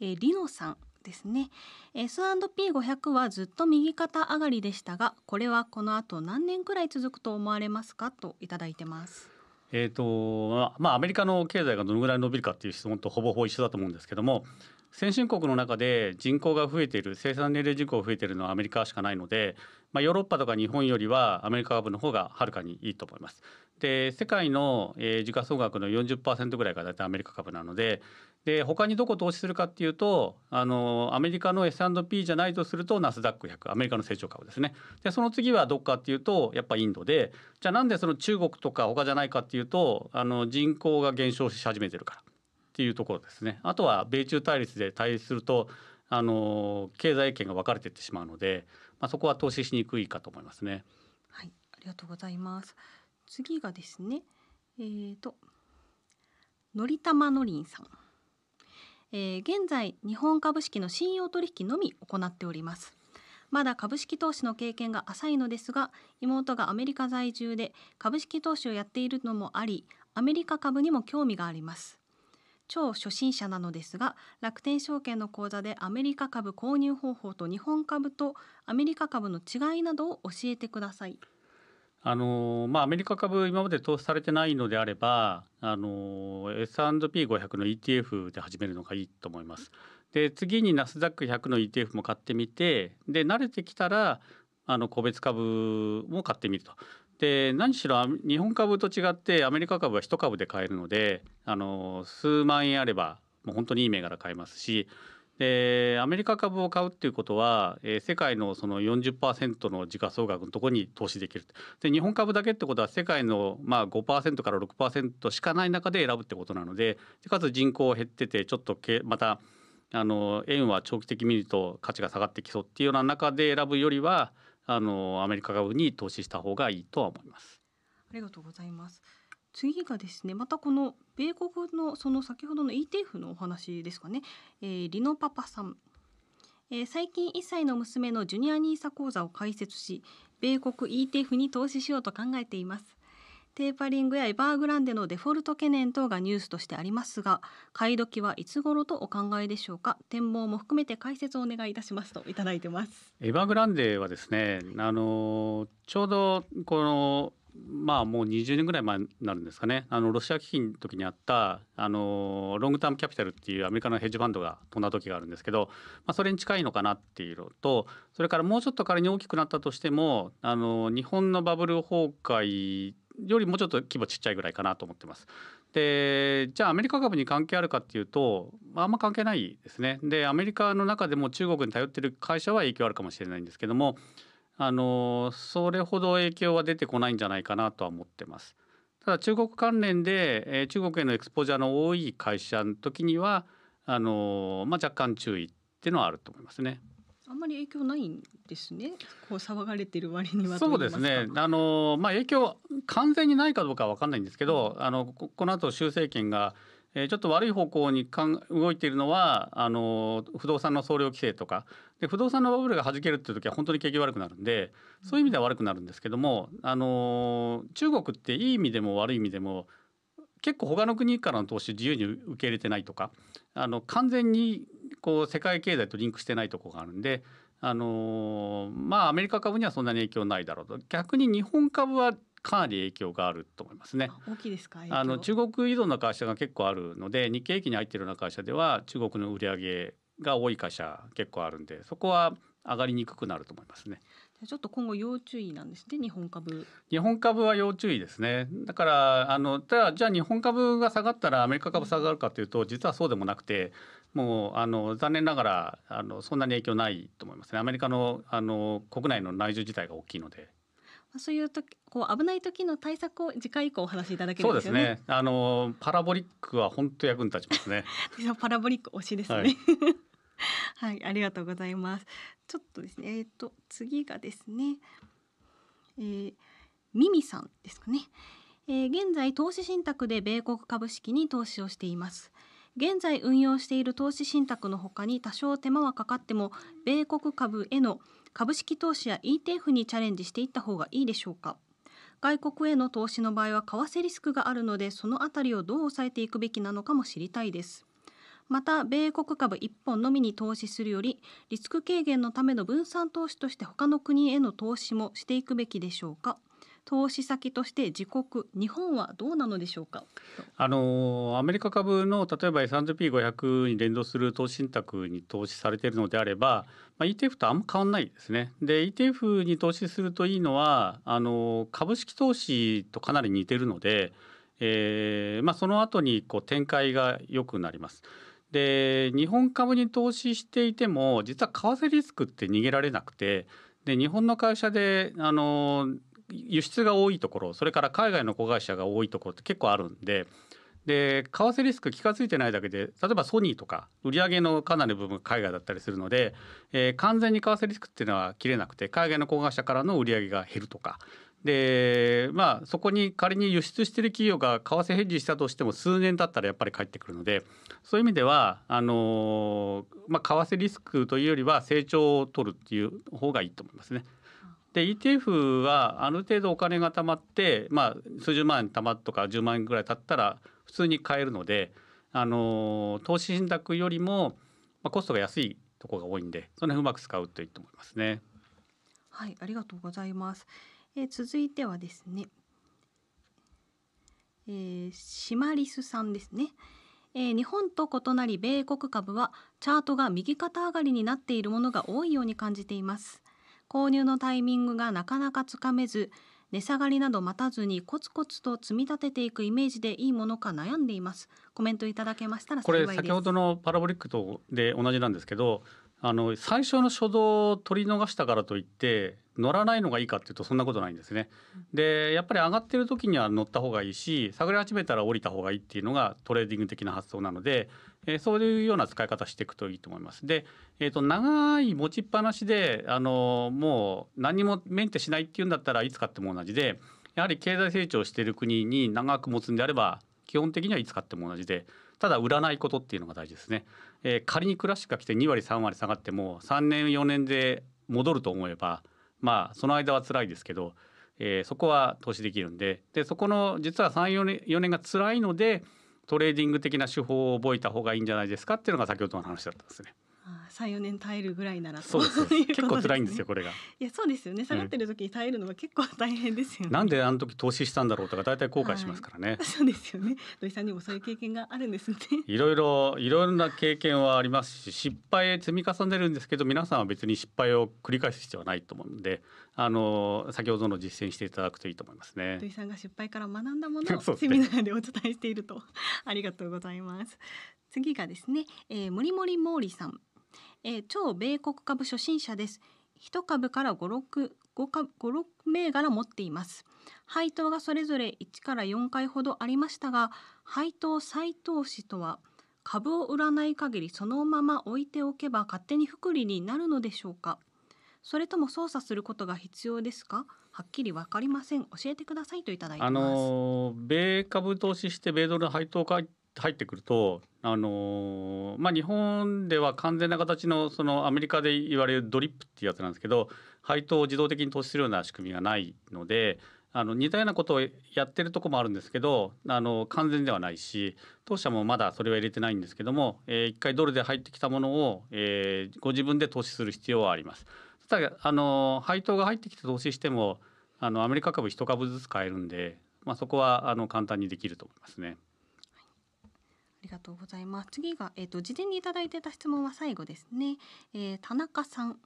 えー、リノさんですね S&P500 はずっと右肩上がりでしたがこれはこの後何年くらい続くと思われますかといいてますえーとまあ、アメリカの経済がどのぐらい伸びるかっていう質問とほぼほぼ一緒だと思うんですけども先進国の中で人口が増えている生産年齢人口が増えているのはアメリカしかないので、まあ、ヨーロッパとか日本よりはアメリカ株の方がはるかにいいと思います。で世界の、えー、時価総額の40%ぐらいが大体アメリカ株なのでで他にどこ投資するかっていうとあのアメリカの S&P じゃないとするとナスダック100アメリカの成長株ですねでその次はどっかっていうとやっぱインドでじゃあなんでその中国とか他じゃないかっていうとあの人口が減少し始めてるからっていうところですねあとは米中対立で対立するとあの経済圏が分かれていってしまうので、まあ、そこは投資しにくいかと思いますね。はい、ありがとうございます。次がですねえーと、のりたまのりんさん、えー、現在日本株式の信用取引のみ行っておりますまだ株式投資の経験が浅いのですが妹がアメリカ在住で株式投資をやっているのもありアメリカ株にも興味があります超初心者なのですが楽天証券の口座でアメリカ株購入方法と日本株とアメリカ株の違いなどを教えてくださいあのまあ、アメリカ株、今まで投資されてないのであれば、あの S&P500 の ETF で始めるのがいいと思います。で、次にナスダック100の ETF も買ってみて、で、慣れてきたら、あの個別株も買ってみると。で何しろ日本株と違ってアメリカ株は1株で買えるのであの数万円あればもう本当にいい銘柄買えますしでアメリカ株を買うっていうことは、えー、世界のその40%の時価総額のところに投資できるで日本株だけってことは世界のまあ5%から6%しかない中で選ぶってことなのでかつ人口減っててちょっとけまたあの円は長期的見ると価値が下がってきそうっていうような中で選ぶよりはあのアメリカ株に投資した方がいいとは思います。ありがとうございます。次がですねまたこの米国のその先ほどの ETF のお話ですかね、えー、リノパパさん、えー、最近1歳の娘のジュニア nisa 講座を開設し米国 ETF に投資しようと考えていますテーパリングやエバーグランデのデフォルト懸念等がニュースとしてありますが買い時はいつ頃とお考えでしょうか展望も含めて解説をお願いいたしますといただいてますエバーグランデはですねあのちょうどこのまあもう20年ぐらい前になるんですかねあのロシア基金の時にあったあのロングタームキャピタルっていうアメリカのヘッジファンドが飛んだ時があるんですけど、まあ、それに近いのかなっていうのとそれからもうちょっと仮に大きくなったとしてもあの日本のバブル崩壊よりもうちょっと規模ちっちゃいぐらいかなと思ってます。でじゃあアメリカ株に関係あるかっていうとあんま関係ないですね。でアメリカの中でも中国に頼ってる会社は影響あるかもしれないんですけどもあのそれほど影響は出てこないんじゃないかなとは思ってます。ただ中国関連で、えー、中国へのエクスポジャーの多い会社の時にはあの、まあ、若干注意っていうのはあると思いますね。あんまり影響ないんですね。こう騒がれてる割にはそうですね。あのまあ影響完全にないかどうかはわかんないんですけど、あのこの後習政権がえー、ちょっと悪い方向にかん動いているのはあの不動産の総量規制とかで不動産のバブルがはじけるっていう時は本当に景気悪くなるんでそういう意味では悪くなるんですけどもあの中国っていい意味でも悪い意味でも結構他の国からの投資自由に受け入れてないとかあの完全にこう世界経済とリンクしてないとこがあるんで。あのまあアメリカ株にはそんなに影響ないだろうと逆に日本株はかなり影響があると思いますね。大きいですかあの中国依存の会社が結構あるので日経平均に入っているような会社では中国の売り上げが多い会社結構あるんでそこは上がりにくくなると思いますね。ちょっと今後要注意なんですね日本株。日本株は要注意ですね。だからあのただじゃあ日本株が下がったらアメリカ株下がるかというと実はそうでもなくて、もうあの残念ながらあのそんなに影響ないと思いますね。アメリカのあの国内の内需自体が大きいので。そういう時こう危ない時の対策を次回以降お話しいただけるんですよね。そうですね。あのパラボリックは本当役に立ちますね。(laughs) パラボリック推しですね。はい、(laughs) はい、ありがとうございます。ちょっとですね、えっ、ー、と次がですね、えー、ミミさんですかね。えー、現在投資信託で米国株式に投資をしています。現在運用している投資信託のほかに多少手間はかかっても米国株への株式投資や ETF にチャレンジしていった方がいいでしょうか外国への投資の場合は為替リスクがあるのでそのあたりをどう抑えていくべきなのかも知りたいですまた米国株1本のみに投資するよりリスク軽減のための分散投資として他の国への投資もしていくべきでしょうか投資先として自国日本はどうなのでしょうかあのアメリカ株の例えば S&P500 に連動する投資信託に投資されているのであれば、まあ、ETF とあんま変わんないですね。で ETF に投資するといいのはあの株式投資とかなり似てるので、えーまあ、その後にこう展開が良くなります。で日本株に投資していても実は為替リスクって逃げられなくてで日本の会社であの輸出が多いところそれから海外の子会社が多いところって結構あるんでで為替リスク気が付いてないだけで例えばソニーとか売上のかなり部分が海外だったりするので、えー、完全に為替リスクっていうのは切れなくて海外の子会社からの売上が減るとかでまあそこに仮に輸出してる企業が為替ヘッジしたとしても数年経ったらやっぱり返ってくるのでそういう意味ではあのー、まあ、為替リスクというよりは成長を取るっていう方がいいと思いますね。で ETF はある程度お金が貯まって、まあ、数十万円貯まっとか10万円ぐらい経ったら普通に買えるので、あの投資信託よりも、まあ、コストが安いところが多いんでその辺うまく使うといいと思いますね。はいありがとうございます。えー、続いてはですね、えー、シマリスさんですね。えー、日本と異なり米国株はチャートが右肩上がりになっているものが多いように感じています。購入のタイミングがなかなかつかめず値下がりなど待たずにコツコツと積み立てていくイメージでいいものか悩んでいますコメントいただけましたらこれ先ほどのパラボリックとで同じなんですけどあの最初の初動を取り逃したからといって乗らないのがいいかっていうとそんなことないんですね。でやっぱり上がってる時には乗った方がいいし下がり始めたら降りた方がいいっていうのがトレーディング的な発想なのでえー、そういうような使い方していくといいと思います。で、えー、と長い持ちっぱなしで、あのもう何もメンテしないっていうんだったらいつ買っても同じでやはり経済成長している国に長く持つんであれば基本的にはいつ買っても同じでただ売らないことっていうのが大事ですね。えー、仮にクラシックが来て2割3割下がっても3年4年で戻ると思えばまあその間は辛いですけど、えー、そこは投資できるんででそこの実は34年 ,4 年が辛いのでトレーディング的な手法を覚えた方がいいんじゃないですかっていうのが先ほどの話だったんですね。三四年耐えるぐらいならそうです (laughs) です、ね、結構辛いんですよこれがいやそうですよね下がってる時に耐えるのは結構大変ですよね、うん、なんであの時投資したんだろうとか大体後悔しますからね、はい、そうですよね土井さんにもそういう経験があるんですねいろいろいろいろな経験はありますし失敗積み重ねるんですけど皆さんは別に失敗を繰り返す必要はないと思うんであの先ほどの実践していただくといいと思いますね土井さんが失敗から学んだものを (laughs) セミナーでお伝えしていると (laughs) ありがとうございます次がですね、えー、森森毛利さんえー、超米国株初心者です。一株から五六五株五六銘柄持っています配当がそれぞれ一から四回ほどありましたが配当再投資とは株を売らない限りそのまま置いておけば勝手に複利になるのでしょうかそれとも操作することが必要ですかはっきりわかりません教えてくださいといただいてます、あの米株投資して米ドル配当か入ってくると、あのー、まあ、日本では完全な形のそのアメリカで言われるドリップっていうやつなんですけど配当を自動的に投資するような仕組みがないのであの似たようなことをやってるとこもあるんですけどあの完全ではないし当社もまだそれは入れてないんですけども、えー、1回ドルで入ってきたものを、えー、ご自分で投資する必要はあります。ただあの配当が入ってきて投資してもあのアメリカ株1株ずつ買えるんで、まあ、そこはあの簡単にできると思いますね。ありがとうございます。次が、えっ、ー、と、事前にいただいてた質問は最後ですね。えー、田中さん、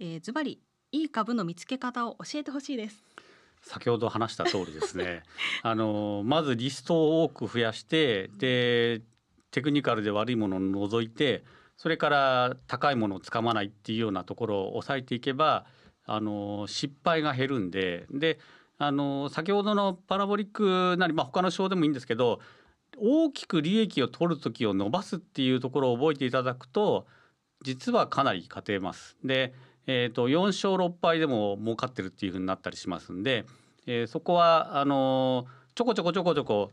えー、ズバリ、いい株の見つけ方を教えてほしいです。先ほど話した通りですね。(laughs) あの、まずリストを多く増やして、で、テクニカルで悪いものを除いて。それから高いものを掴まないっていうようなところを抑えていけば、あの失敗が減るんで、で、あの先ほどのパラボリックなり、まあ、他の章でもいいんですけど大きく利益を取る時を伸ばすっていうところを覚えていただくと実はかなり勝てます。で、えーと、4勝6敗でも儲かってるっていうふうになったりしますんで、えー、そこはあのー、ちょこちょこちょこちょこ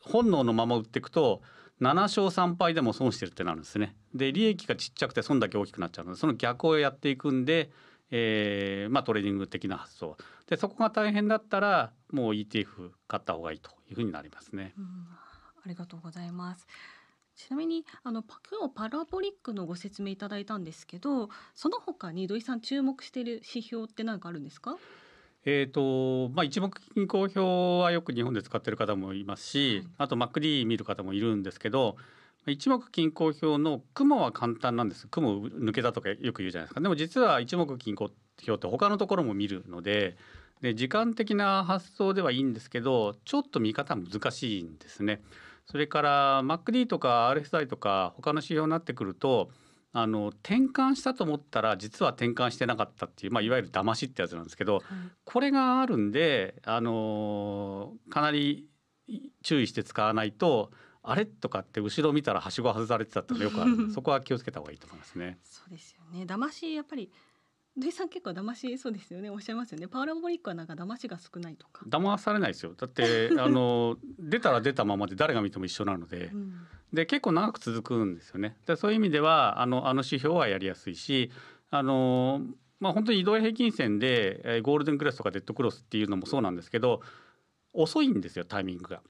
本能のまま売っていくと7勝3敗でも損してるってなるんですね。で利益がちっちゃくて損だけ大きくなっちゃうのでその逆をやっていくんで、えーまあ、トレーニング的な発想でそこが大変だったらもう ETF 買った方がいいというふうになりますね。うんありがとうございます。ちなみにあの今日パラボリックのご説明いただいたんですけどその他に土井さん注目している指標って何かあるんですかえーとまあ、一目均衡表はよく日本で使ってる方もいますし、あと MacD 見る方もいるんですけど一目均衡表の雲は簡単なんです雲抜けたとかよく言うじゃないですかでも実は一目均衡表って他のところも見るのでで時間的な発想ではいいんですけどちょっと見方難しいんですね。それから MacD とか RSI とか他の指標になってくるとあの転換したと思ったら実は転換してなかったっていう、まあ、いわゆる騙しってやつなんですけど、はい、これがあるんで、あのかなり注意して使わないとあれとかって後ろ見たらはしご外されてたってよくある (laughs) そこは気をつけた方がいいと思いますね。そうですよね騙しやっぱり土井さん結構騙しそうですよねおっしゃいますよねパラ・ボリックはなんか騙しが少ないとか騙されないですよだって (laughs) あの出たら出たままで誰が見ても一緒なので、うん、で結構長く続くんですよねでそういう意味ではあのあの指標はやりやすいしあのまあ本当に移動平均線で、えゴールデンクラスとかデッドクロスっていうのもそうなんですけど遅いんですよタイミングが。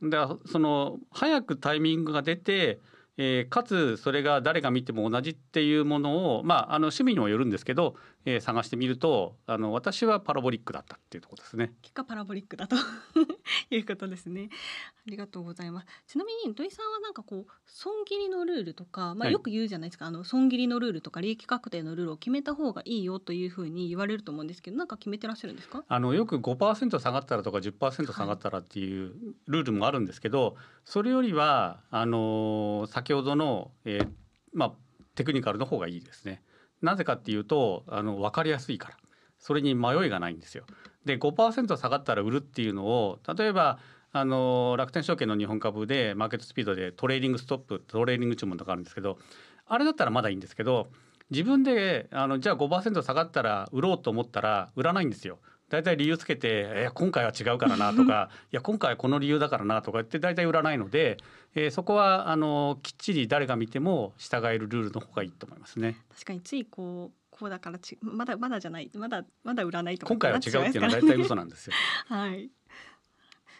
でその早くタイミングが出てえー、かつそれが誰が見ても同じっていうものを、まあ、あの趣味にもよるんですけどえー、探してみるとあの私はパラボリックだったっていうところですね結果パラボリックだと (laughs) いうことですねありがとうございますちなみに土井さんはなんかこう損切りのルールとかまあよく言うじゃないですか、はい、あの損切りのルールとか利益確定のルールを決めた方がいいよというふうに言われると思うんですけどなんか決めてらっしゃるんですかあのよく5%下がったらとか10%下がったらっていうルールもあるんですけど、はい、それよりはあのー、先ほどの、えー、まあテクニカルの方がいいですね。なぜかっていうとあの分かりやすいからそれに迷いがないんですよ。で5%下がったら売るっていうのを例えばあの楽天証券の日本株でマーケットスピードでトレーリングストップトレーリング注文とかあるんですけどあれだったらまだいいんですけど自分であのじゃあ5%下がったら売ろうと思ったら売らないんですよ。大体理由つけて「いや今回は違うからな」とか「(laughs) いや今回はこの理由だからな」とかって大体売らないので、えー、そこはあのきっちり誰が見ても従えるルールの方がいいと思いますね。確かについこうこうだからちまだまだじゃないまだまだ売らないとか、今回は違うっていうのは大体嘘なんですよ。(laughs) はい。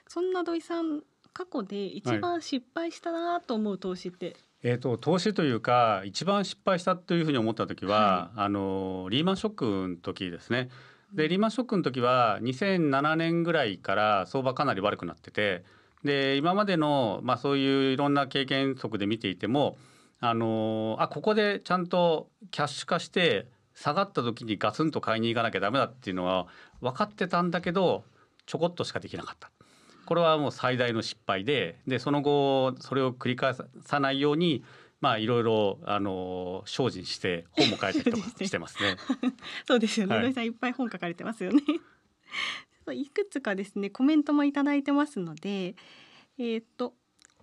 そんな土井さん過去で一番失敗したなと思う投資って、はい、えーと、と投資というか一番失敗したというふうに思った時は、はい、あのリーマンショックの時ですねでリーマンショックの時は2007年ぐらいから相場かなり悪くなっててで今までの、まあ、そういういろんな経験則で見ていてもあのあここでちゃんとキャッシュ化して下がった時にガツンと買いに行かなきゃダメだっていうのは分かってたんだけどちょこっとしかできなかった。これはもう最大の失敗ででその後それを繰り返さないようにまあいろいろあの精進して本も書いたりとかしてますね。(laughs) そうですよね。はい、さんいっぱい本書かれてますよね。(laughs) いくつかですねコメントもいただいてますので、えっ、と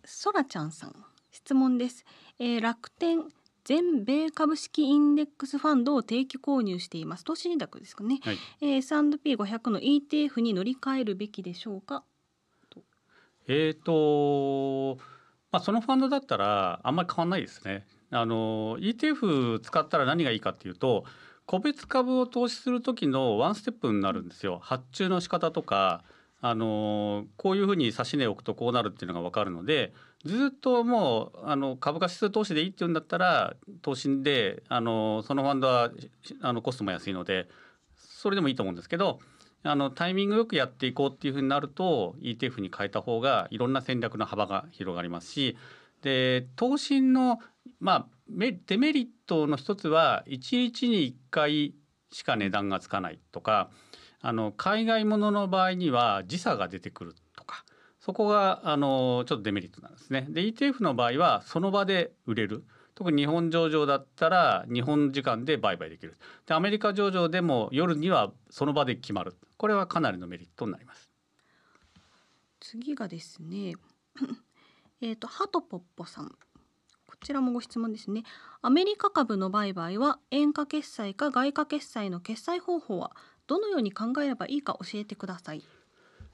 そらちゃんさん質問です。えー、楽天全米株式インデックスファンドを定期購入しています投資信託ですかね、はいえー、S&P500 の ETF に乗り換えるべきでしょうかえーとまあ、そのファンドだったらあんまり変わんないですね。あの ETF 使ったら何がいいかっていうと個別株を投資する時のワンステップになるんですよ。発注の仕方とかあのこういうふうに指し値を置くとこうなるっていうのが分かるのでずっともうあの株価指数投資でいいっていうんだったら投資であのそのファンドはあのコストも安いのでそれでもいいと思うんですけどあのタイミングよくやっていこうっていうふうになると ETF に変えた方がいろんな戦略の幅が広がりますしで投信の、まあ、デメリットの一つは1日に1回しか値段がつかないとかあの海外ものの場合には時差が出てくるとかそこがあのちょっとデメリットなんですね。で ETF の場合はその場で売れる。特に日本上場だったら日本時間で売買できるでアメリカ上場でも夜にはその場で決まるこれはかなりのメリットになります次がですね (laughs) えっとハトポッポさんこちらもご質問ですねアメリカ株の売買は円価決済か外貨決済の決済方法はどのように考えればいいか教えてください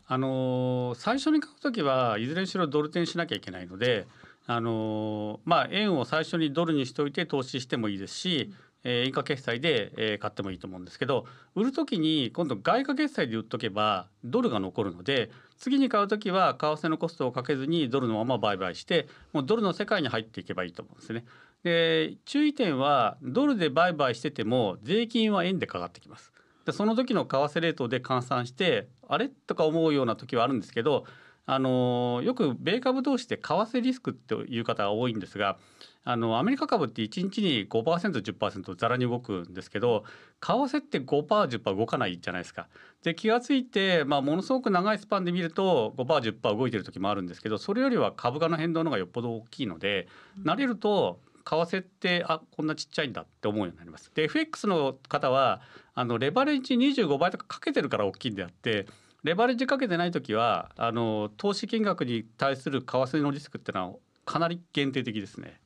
あの最初に書くときはいずれにしろドル転しなきゃいけないのであのまあ、円を最初にドルにしておいて投資してもいいですし、えー、円価決済で、えー、買ってもいいと思うんですけど売る時に今度外貨決済で売っとけばドルが残るので次に買う時は為替のコストをかけずにドルのまま売買してもうドルの世界に入っていけばいいと思うんですね。で注意点はドルで売買してても税金は円でかかってきます。でその時の為替レートで換算してあれとか思うような時はあるんですけどあのよく米株同士で為替リスクという方が多いんですがあのアメリカ株って1日に 5%10% ざらに動くんですけど為替って 5%10% 動かないじゃないですか。で気が付いて、まあ、ものすごく長いスパンで見ると 5%10% 動いてる時もあるんですけどそれよりは株価の変動の方がよっぽど大きいので、慣れると為替ってあこんなちっちゃいんだって思うようになります。で FX の方はあのレバレッジ25倍とかかけてるから大きいんであってレバレッジかけてない時はあの投資金額に対する為替のリスクっていうのはかなり限定的ですね。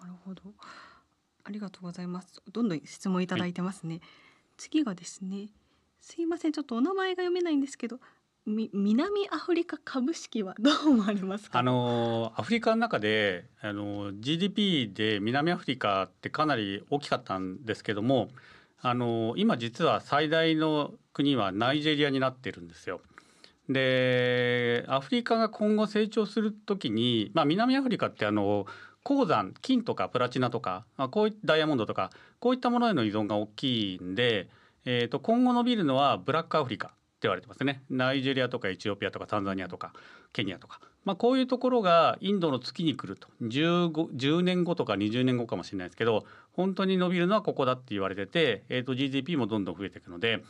なるほどありがとうございます。どんどん質問いただいてますね。はい、次がですねすいませんちょっとお名前が読めないんですけどみ南アフリカ株式はどう思われますかあのアフリカの中であの GDP で南アフリカってかなり大きかったんですけどもあの今実は最大の国はナイジェリアになってるんですよ。でアフリカが今後成長する時に、まあ、南アフリカってあの鉱山金とかプラチナとか、まあ、こういダイヤモンドとかこういったものへの依存が大きいんで、えー、と今後伸びるのはブラックアフリカって言われてますねナイジェリアとかエチオピアとかタンザニアとかケニアとか、まあ、こういうところがインドの月に来ると 15, 10年後とか20年後かもしれないですけど本当に伸びるのはここだって言われてて、えー、と GDP もどんどん増えていくので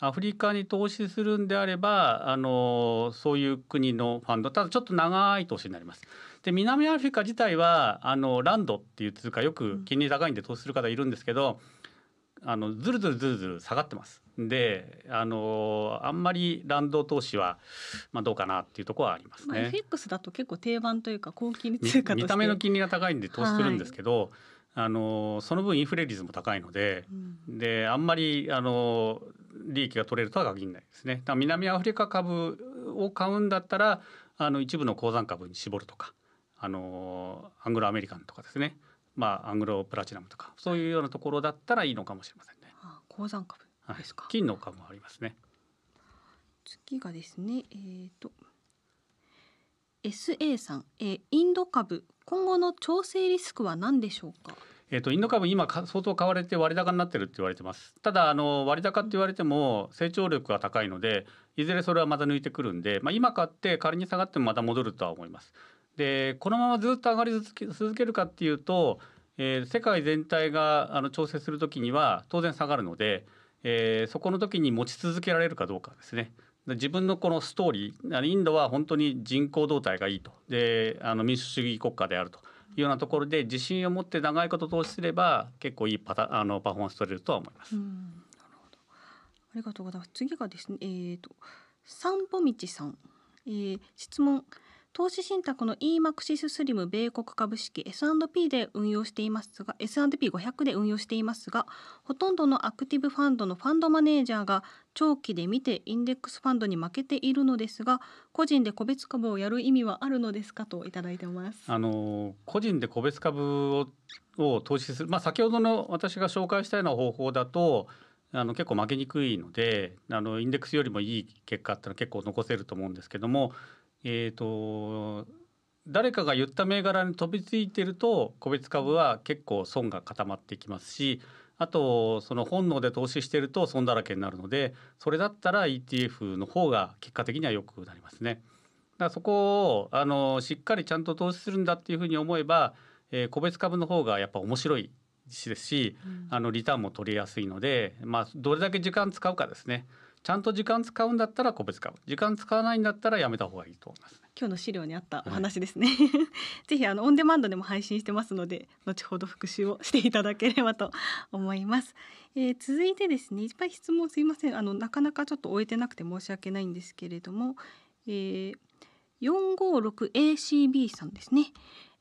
アフリカに投資するんであればあのそういう国のファンドただちょっと長い投資になります。で南アフリカ自体はあのランドっていう通貨よく金利高いんで投資する方いるんですけど、あのずるずるずるずる下がってます。で、あのあんまりランド投資はまあどうかなっていうところはありますね。まあ、FX だと結構定番というか高金利通貨見た目の金利が高いんで投資するんですけど、はいあのその分インフレ率も高いのでうん、であんまりあの利益が取れるとは限らないですね。南アフリカ株を買うんだったらあの一部の鉱山株に絞るとかあのアングロアメリカンとかですね、まあ、アングロプラチナムとかそういうようなところだったらいいのかもしれませんね。ああ鉱山株ですか、はい、金の株もありますね。次がですね、えーと、SA さん、えー、インド株今後の調整リスクは何でしょうかえーと、インド株今相当買われて割高になってるって言われてますただあの割高って言われても成長力が高いのでいずれそれはまた抜いてくるんで、まあ、今買って仮に下がってもまた戻るとは思いますでこのままずっと上がり続けるかっていうと、えー、世界全体があの調整する時には当然下がるので、えー、そこの時に持ち続けられるかどうかですね自分のこのストーリーインドは本当に人口動態がいいとであの民主主義国家であるというようなところで自信を持って長いこと投資すれば結構いいパタあのパフォーマンス取れるとは思います。なるほどありがとうございます。次がですね、えっ、ー、と散歩道さん、えー、質問投資信託の EMAXIS スリム米国株式 S&P で運用していますが、S&P500 で運用していますが、ほとんどのアクティブファンドのファンドマネージャーが長期で見てインデックスファンドに負けているのですが、個人で個別株をやる意味はあるのですかといただいてます。あの個人で個別株をを投資する、まあ、先ほどの私が紹介したような方法だと、あの結構負けにくいのであのインデックスよりもいい結果ってのは結構残せると思うんですけどもえっ、ー、と誰かが言った銘柄に飛びついてると個別株は結構損が固まってきますしあとその本能で投資してると損だらけになるのでそれだったら ETF の方が結果的には良くなりますね。だそこをあのしっかりちゃんと投資するんだっていうふうに思えば、えー、個別株の方がやっぱ面白いですし、あのリターンも取りやすいので、まあ、どれだけ時間使うかですね。ちゃんと時間使うんだったら個別株時間使わないんだったらやめた方がいいと思います、今日の資料にあったお話ですね、はい、(laughs) ぜひあのオンデマンドでも配信してますので後ほど復習をしていただければと思います、えー、続いてですねいっぱい質問すいませんあのなかなかちょっと終えてなくて申し訳ないんですけれども、えー、456ACB さんですね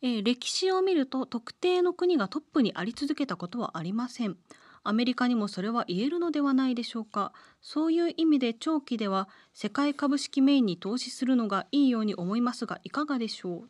えー、歴史を見ると特定の国がトップにあり続けたことはありませんアメリカにもそれは言えるのではないでしょうかそういう意味で長期では世界株式メインに投資するのがいいように思いますがいかがでしょう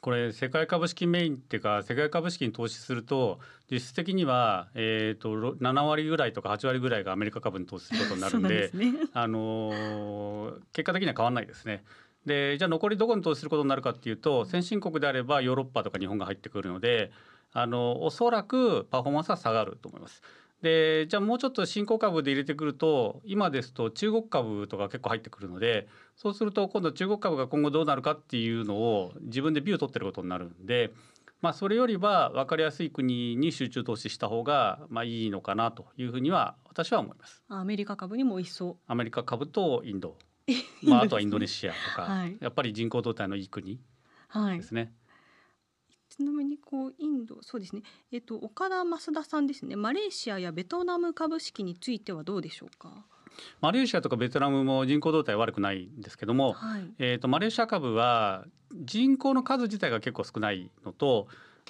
これ世界株式メインっていうか世界株式に投資すると実質的には、えと、7割ぐらいとか8割ぐらいがアメリカ株に投資することになるんで (laughs) あの結果的には変わらないですね。でじゃあ残りどこに投資することになるかっていうと先進国であればヨーロッパとか日本が入ってくるのであのおそらくパフォーマンスは下がると思います。でじゃあもうちょっと新興株で入れてくると今ですと中国株とか結構入ってくるのでそうすると今度中国株が今後どうなるかっていうのを自分でビュー取ってることになるんで、まあ、それよりは分かりやすい国に集中投資した方がまあいいのかなというふうには私は思います。アメリカ株にもそう。アメリカ株とインド (laughs) まあ、あとはインドネシアとか、はい、やっぱり人口動態のいい国ですね。はいちなみにこうインドそうですねえっと岡田増田さんですねマレーシアやベトナム株式についてはどうでしょうか。マレーシアとかベトナムも人口動態悪くないんですけども、はい、えーと、とマレーシア株は人口の数自体が結構少ないのと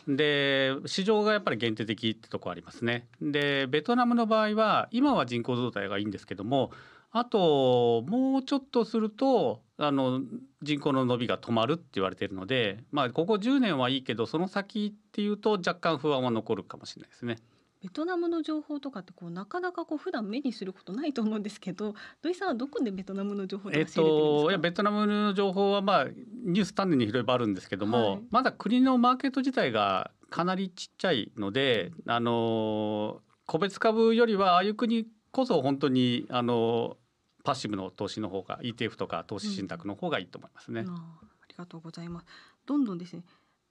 で市場がやっぱり限定的ってとこありますね。でベトナムの場合は今は人口動態がいいんですけどもあともうちょっとするとあの人口の伸びが止まるって言われているので、まあ、ここ10年はいいけどその先っていうと若干不安は残るかもしれないですね。ベトナムの情報とかってこうなかなかこう普段目にすることないと思うんですけど土井さんはどこでベトナムの情報えっと、いやベトナムの情報は、まあ、ニュース単に広いばあるんですけども、はい、まだ国のマーケット自体がかなりちっちゃいので、あの個別株よりはああいう国こそ本当にあのパッシブの投資の方が ETF とか投資信託の方がいいと思いますね。うん、あありがとうございます。どんどんですね。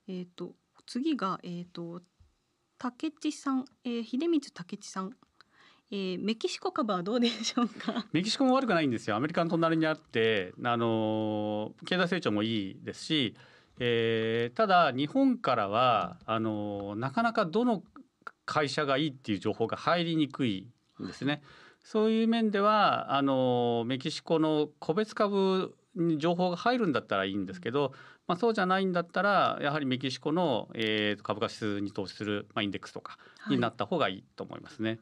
えっ、ー、と次がえっ、ー、と竹地さん、えー、秀光竹地さん。えー、メキシコ株はどうでしょうか (laughs) メキシコも悪くないんですよアメリカの隣にあってあの経済成長もいいですし、えー、ただ日本からはあのなかなかどの会社がいいっていう情報が入りにくいんですね。はいそういう面ではあのメキシコの個別株に情報が入るんだったらいいんですけど、まあ、そうじゃないんだったらやはりメキシコの、えー、株価指数に投資する、まあ、インデックスとかになった方がいいと思いますね。はい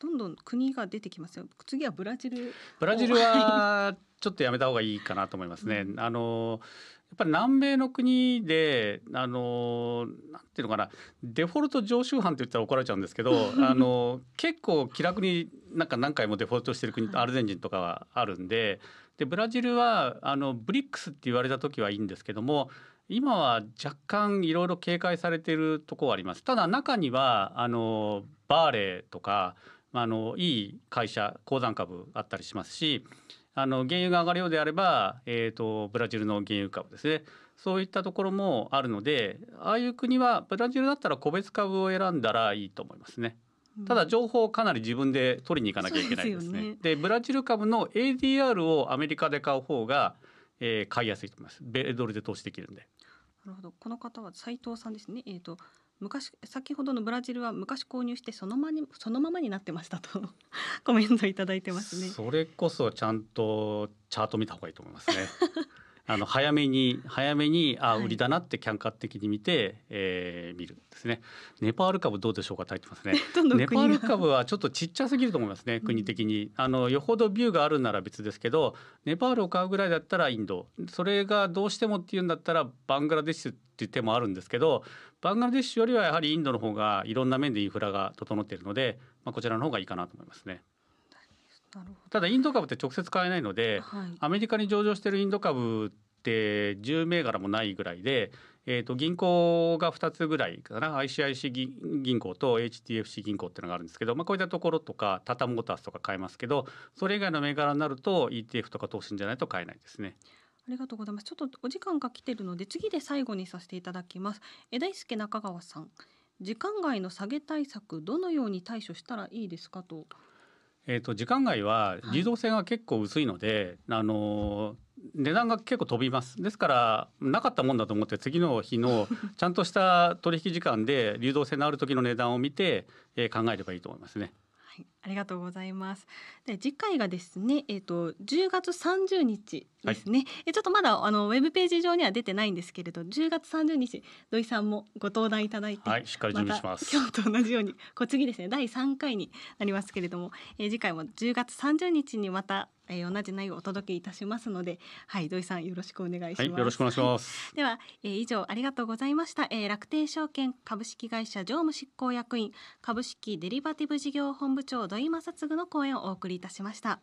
どんどん国が出てきますよ。次はブラジル。ブラジルは (laughs) ちょっとやめた方がいいかなと思いますね。うん、あのやっぱり南米の国であのなんていうのかなデフォルト常習犯って言ったら怒られちゃうんですけど (laughs) あの結構気楽になんか何回もデフォルトしてる国、アルゼンチンとかはあるんででブラジルはあのブリックスって言われた時はいいんですけども今は若干いろいろ警戒されているところはあります。ただ中にはあのバーレーとかまあのいい会社鉱山株あったりしますしあの原油が上がるようであれば、えーと、ブラジルの原油株ですねそういったところもあるのでああいう国はブラジルだったら個別株を選んだらいいと思いますね。ただ情報をかなり自分で取りに行かなきゃいけないですね。で、ね、ブラジル株の ADR をアメリカで買う方が、えー、買いやすいと思います。米ドルで投資できるんで。なるほどこの方は斉藤さんですね。えっ、ー、と昔先ほどのブラジルは昔購入してそのまにそのままになってましたと (laughs) コメントいただいてますねそれこそちゃんとチャート見た方がいいと思いますねあの早めに早めにあ売りだなってキャ客観的に見て、はい、えー、見るですね。ネパール株どうでしょうかといってますね。(laughs) ネパール株はちょっとちっちゃすぎると思いますね国的に、あのよほどビューがあるなら別ですけどネパールを買うぐらいだったらインドそれがどうしてもっていうんだったらバングラデシュっていう手もあるんですけどバングラデシュよりはやはりインドの方がいろんな面でインフラが整っているので、まあ、こちらの方がいいかなと思いますね。ただインド株って直接買えないので、はい、アメリカに上場しているインド株って10銘柄もないぐらいで、えー、と銀行が2つぐらいかな ICIC 銀行と HTFC 銀行っていうのがあるんですけど、まあ、こういったところとかタタモータースとか買えますけどそれ以外の銘柄になると ETF とか投信じゃないと買えないですね。ありがとうございます。ちょっとお時間が来てるので次で最後にさせていただきます。え大輔中川さん、時間外の下げ対策どのように対処したらいいですかと。えーと、時間外は流動性が結構薄いので、はい、あの値段が結構飛びますですからなかったもんだと思って次の日のちゃんとした取引時間で流動性のある時の値段を見て、えー、考えればいいと思いますね。ありがとうございます。で次回がですね、えっ、ー、と10月30日ですね。はい、えちょっとまだあのウェブページ上には出てないんですけれど、10月30日土井さんもご登壇いただいて、はい、しっかり準備します。ま今日と同じように、こ次ですね第3回になりますけれども、えー、次回も10月30日にまたえー、同じ内容をお届けいたしますので、はい、土井さんよろしくお願いします。はい、よろしくお願いします。では、えー、以上ありがとうございました、えー。楽天証券株式会社常務執行役員株式デリバティブ事業本部長土井正嗣の講演をお送りいたしました。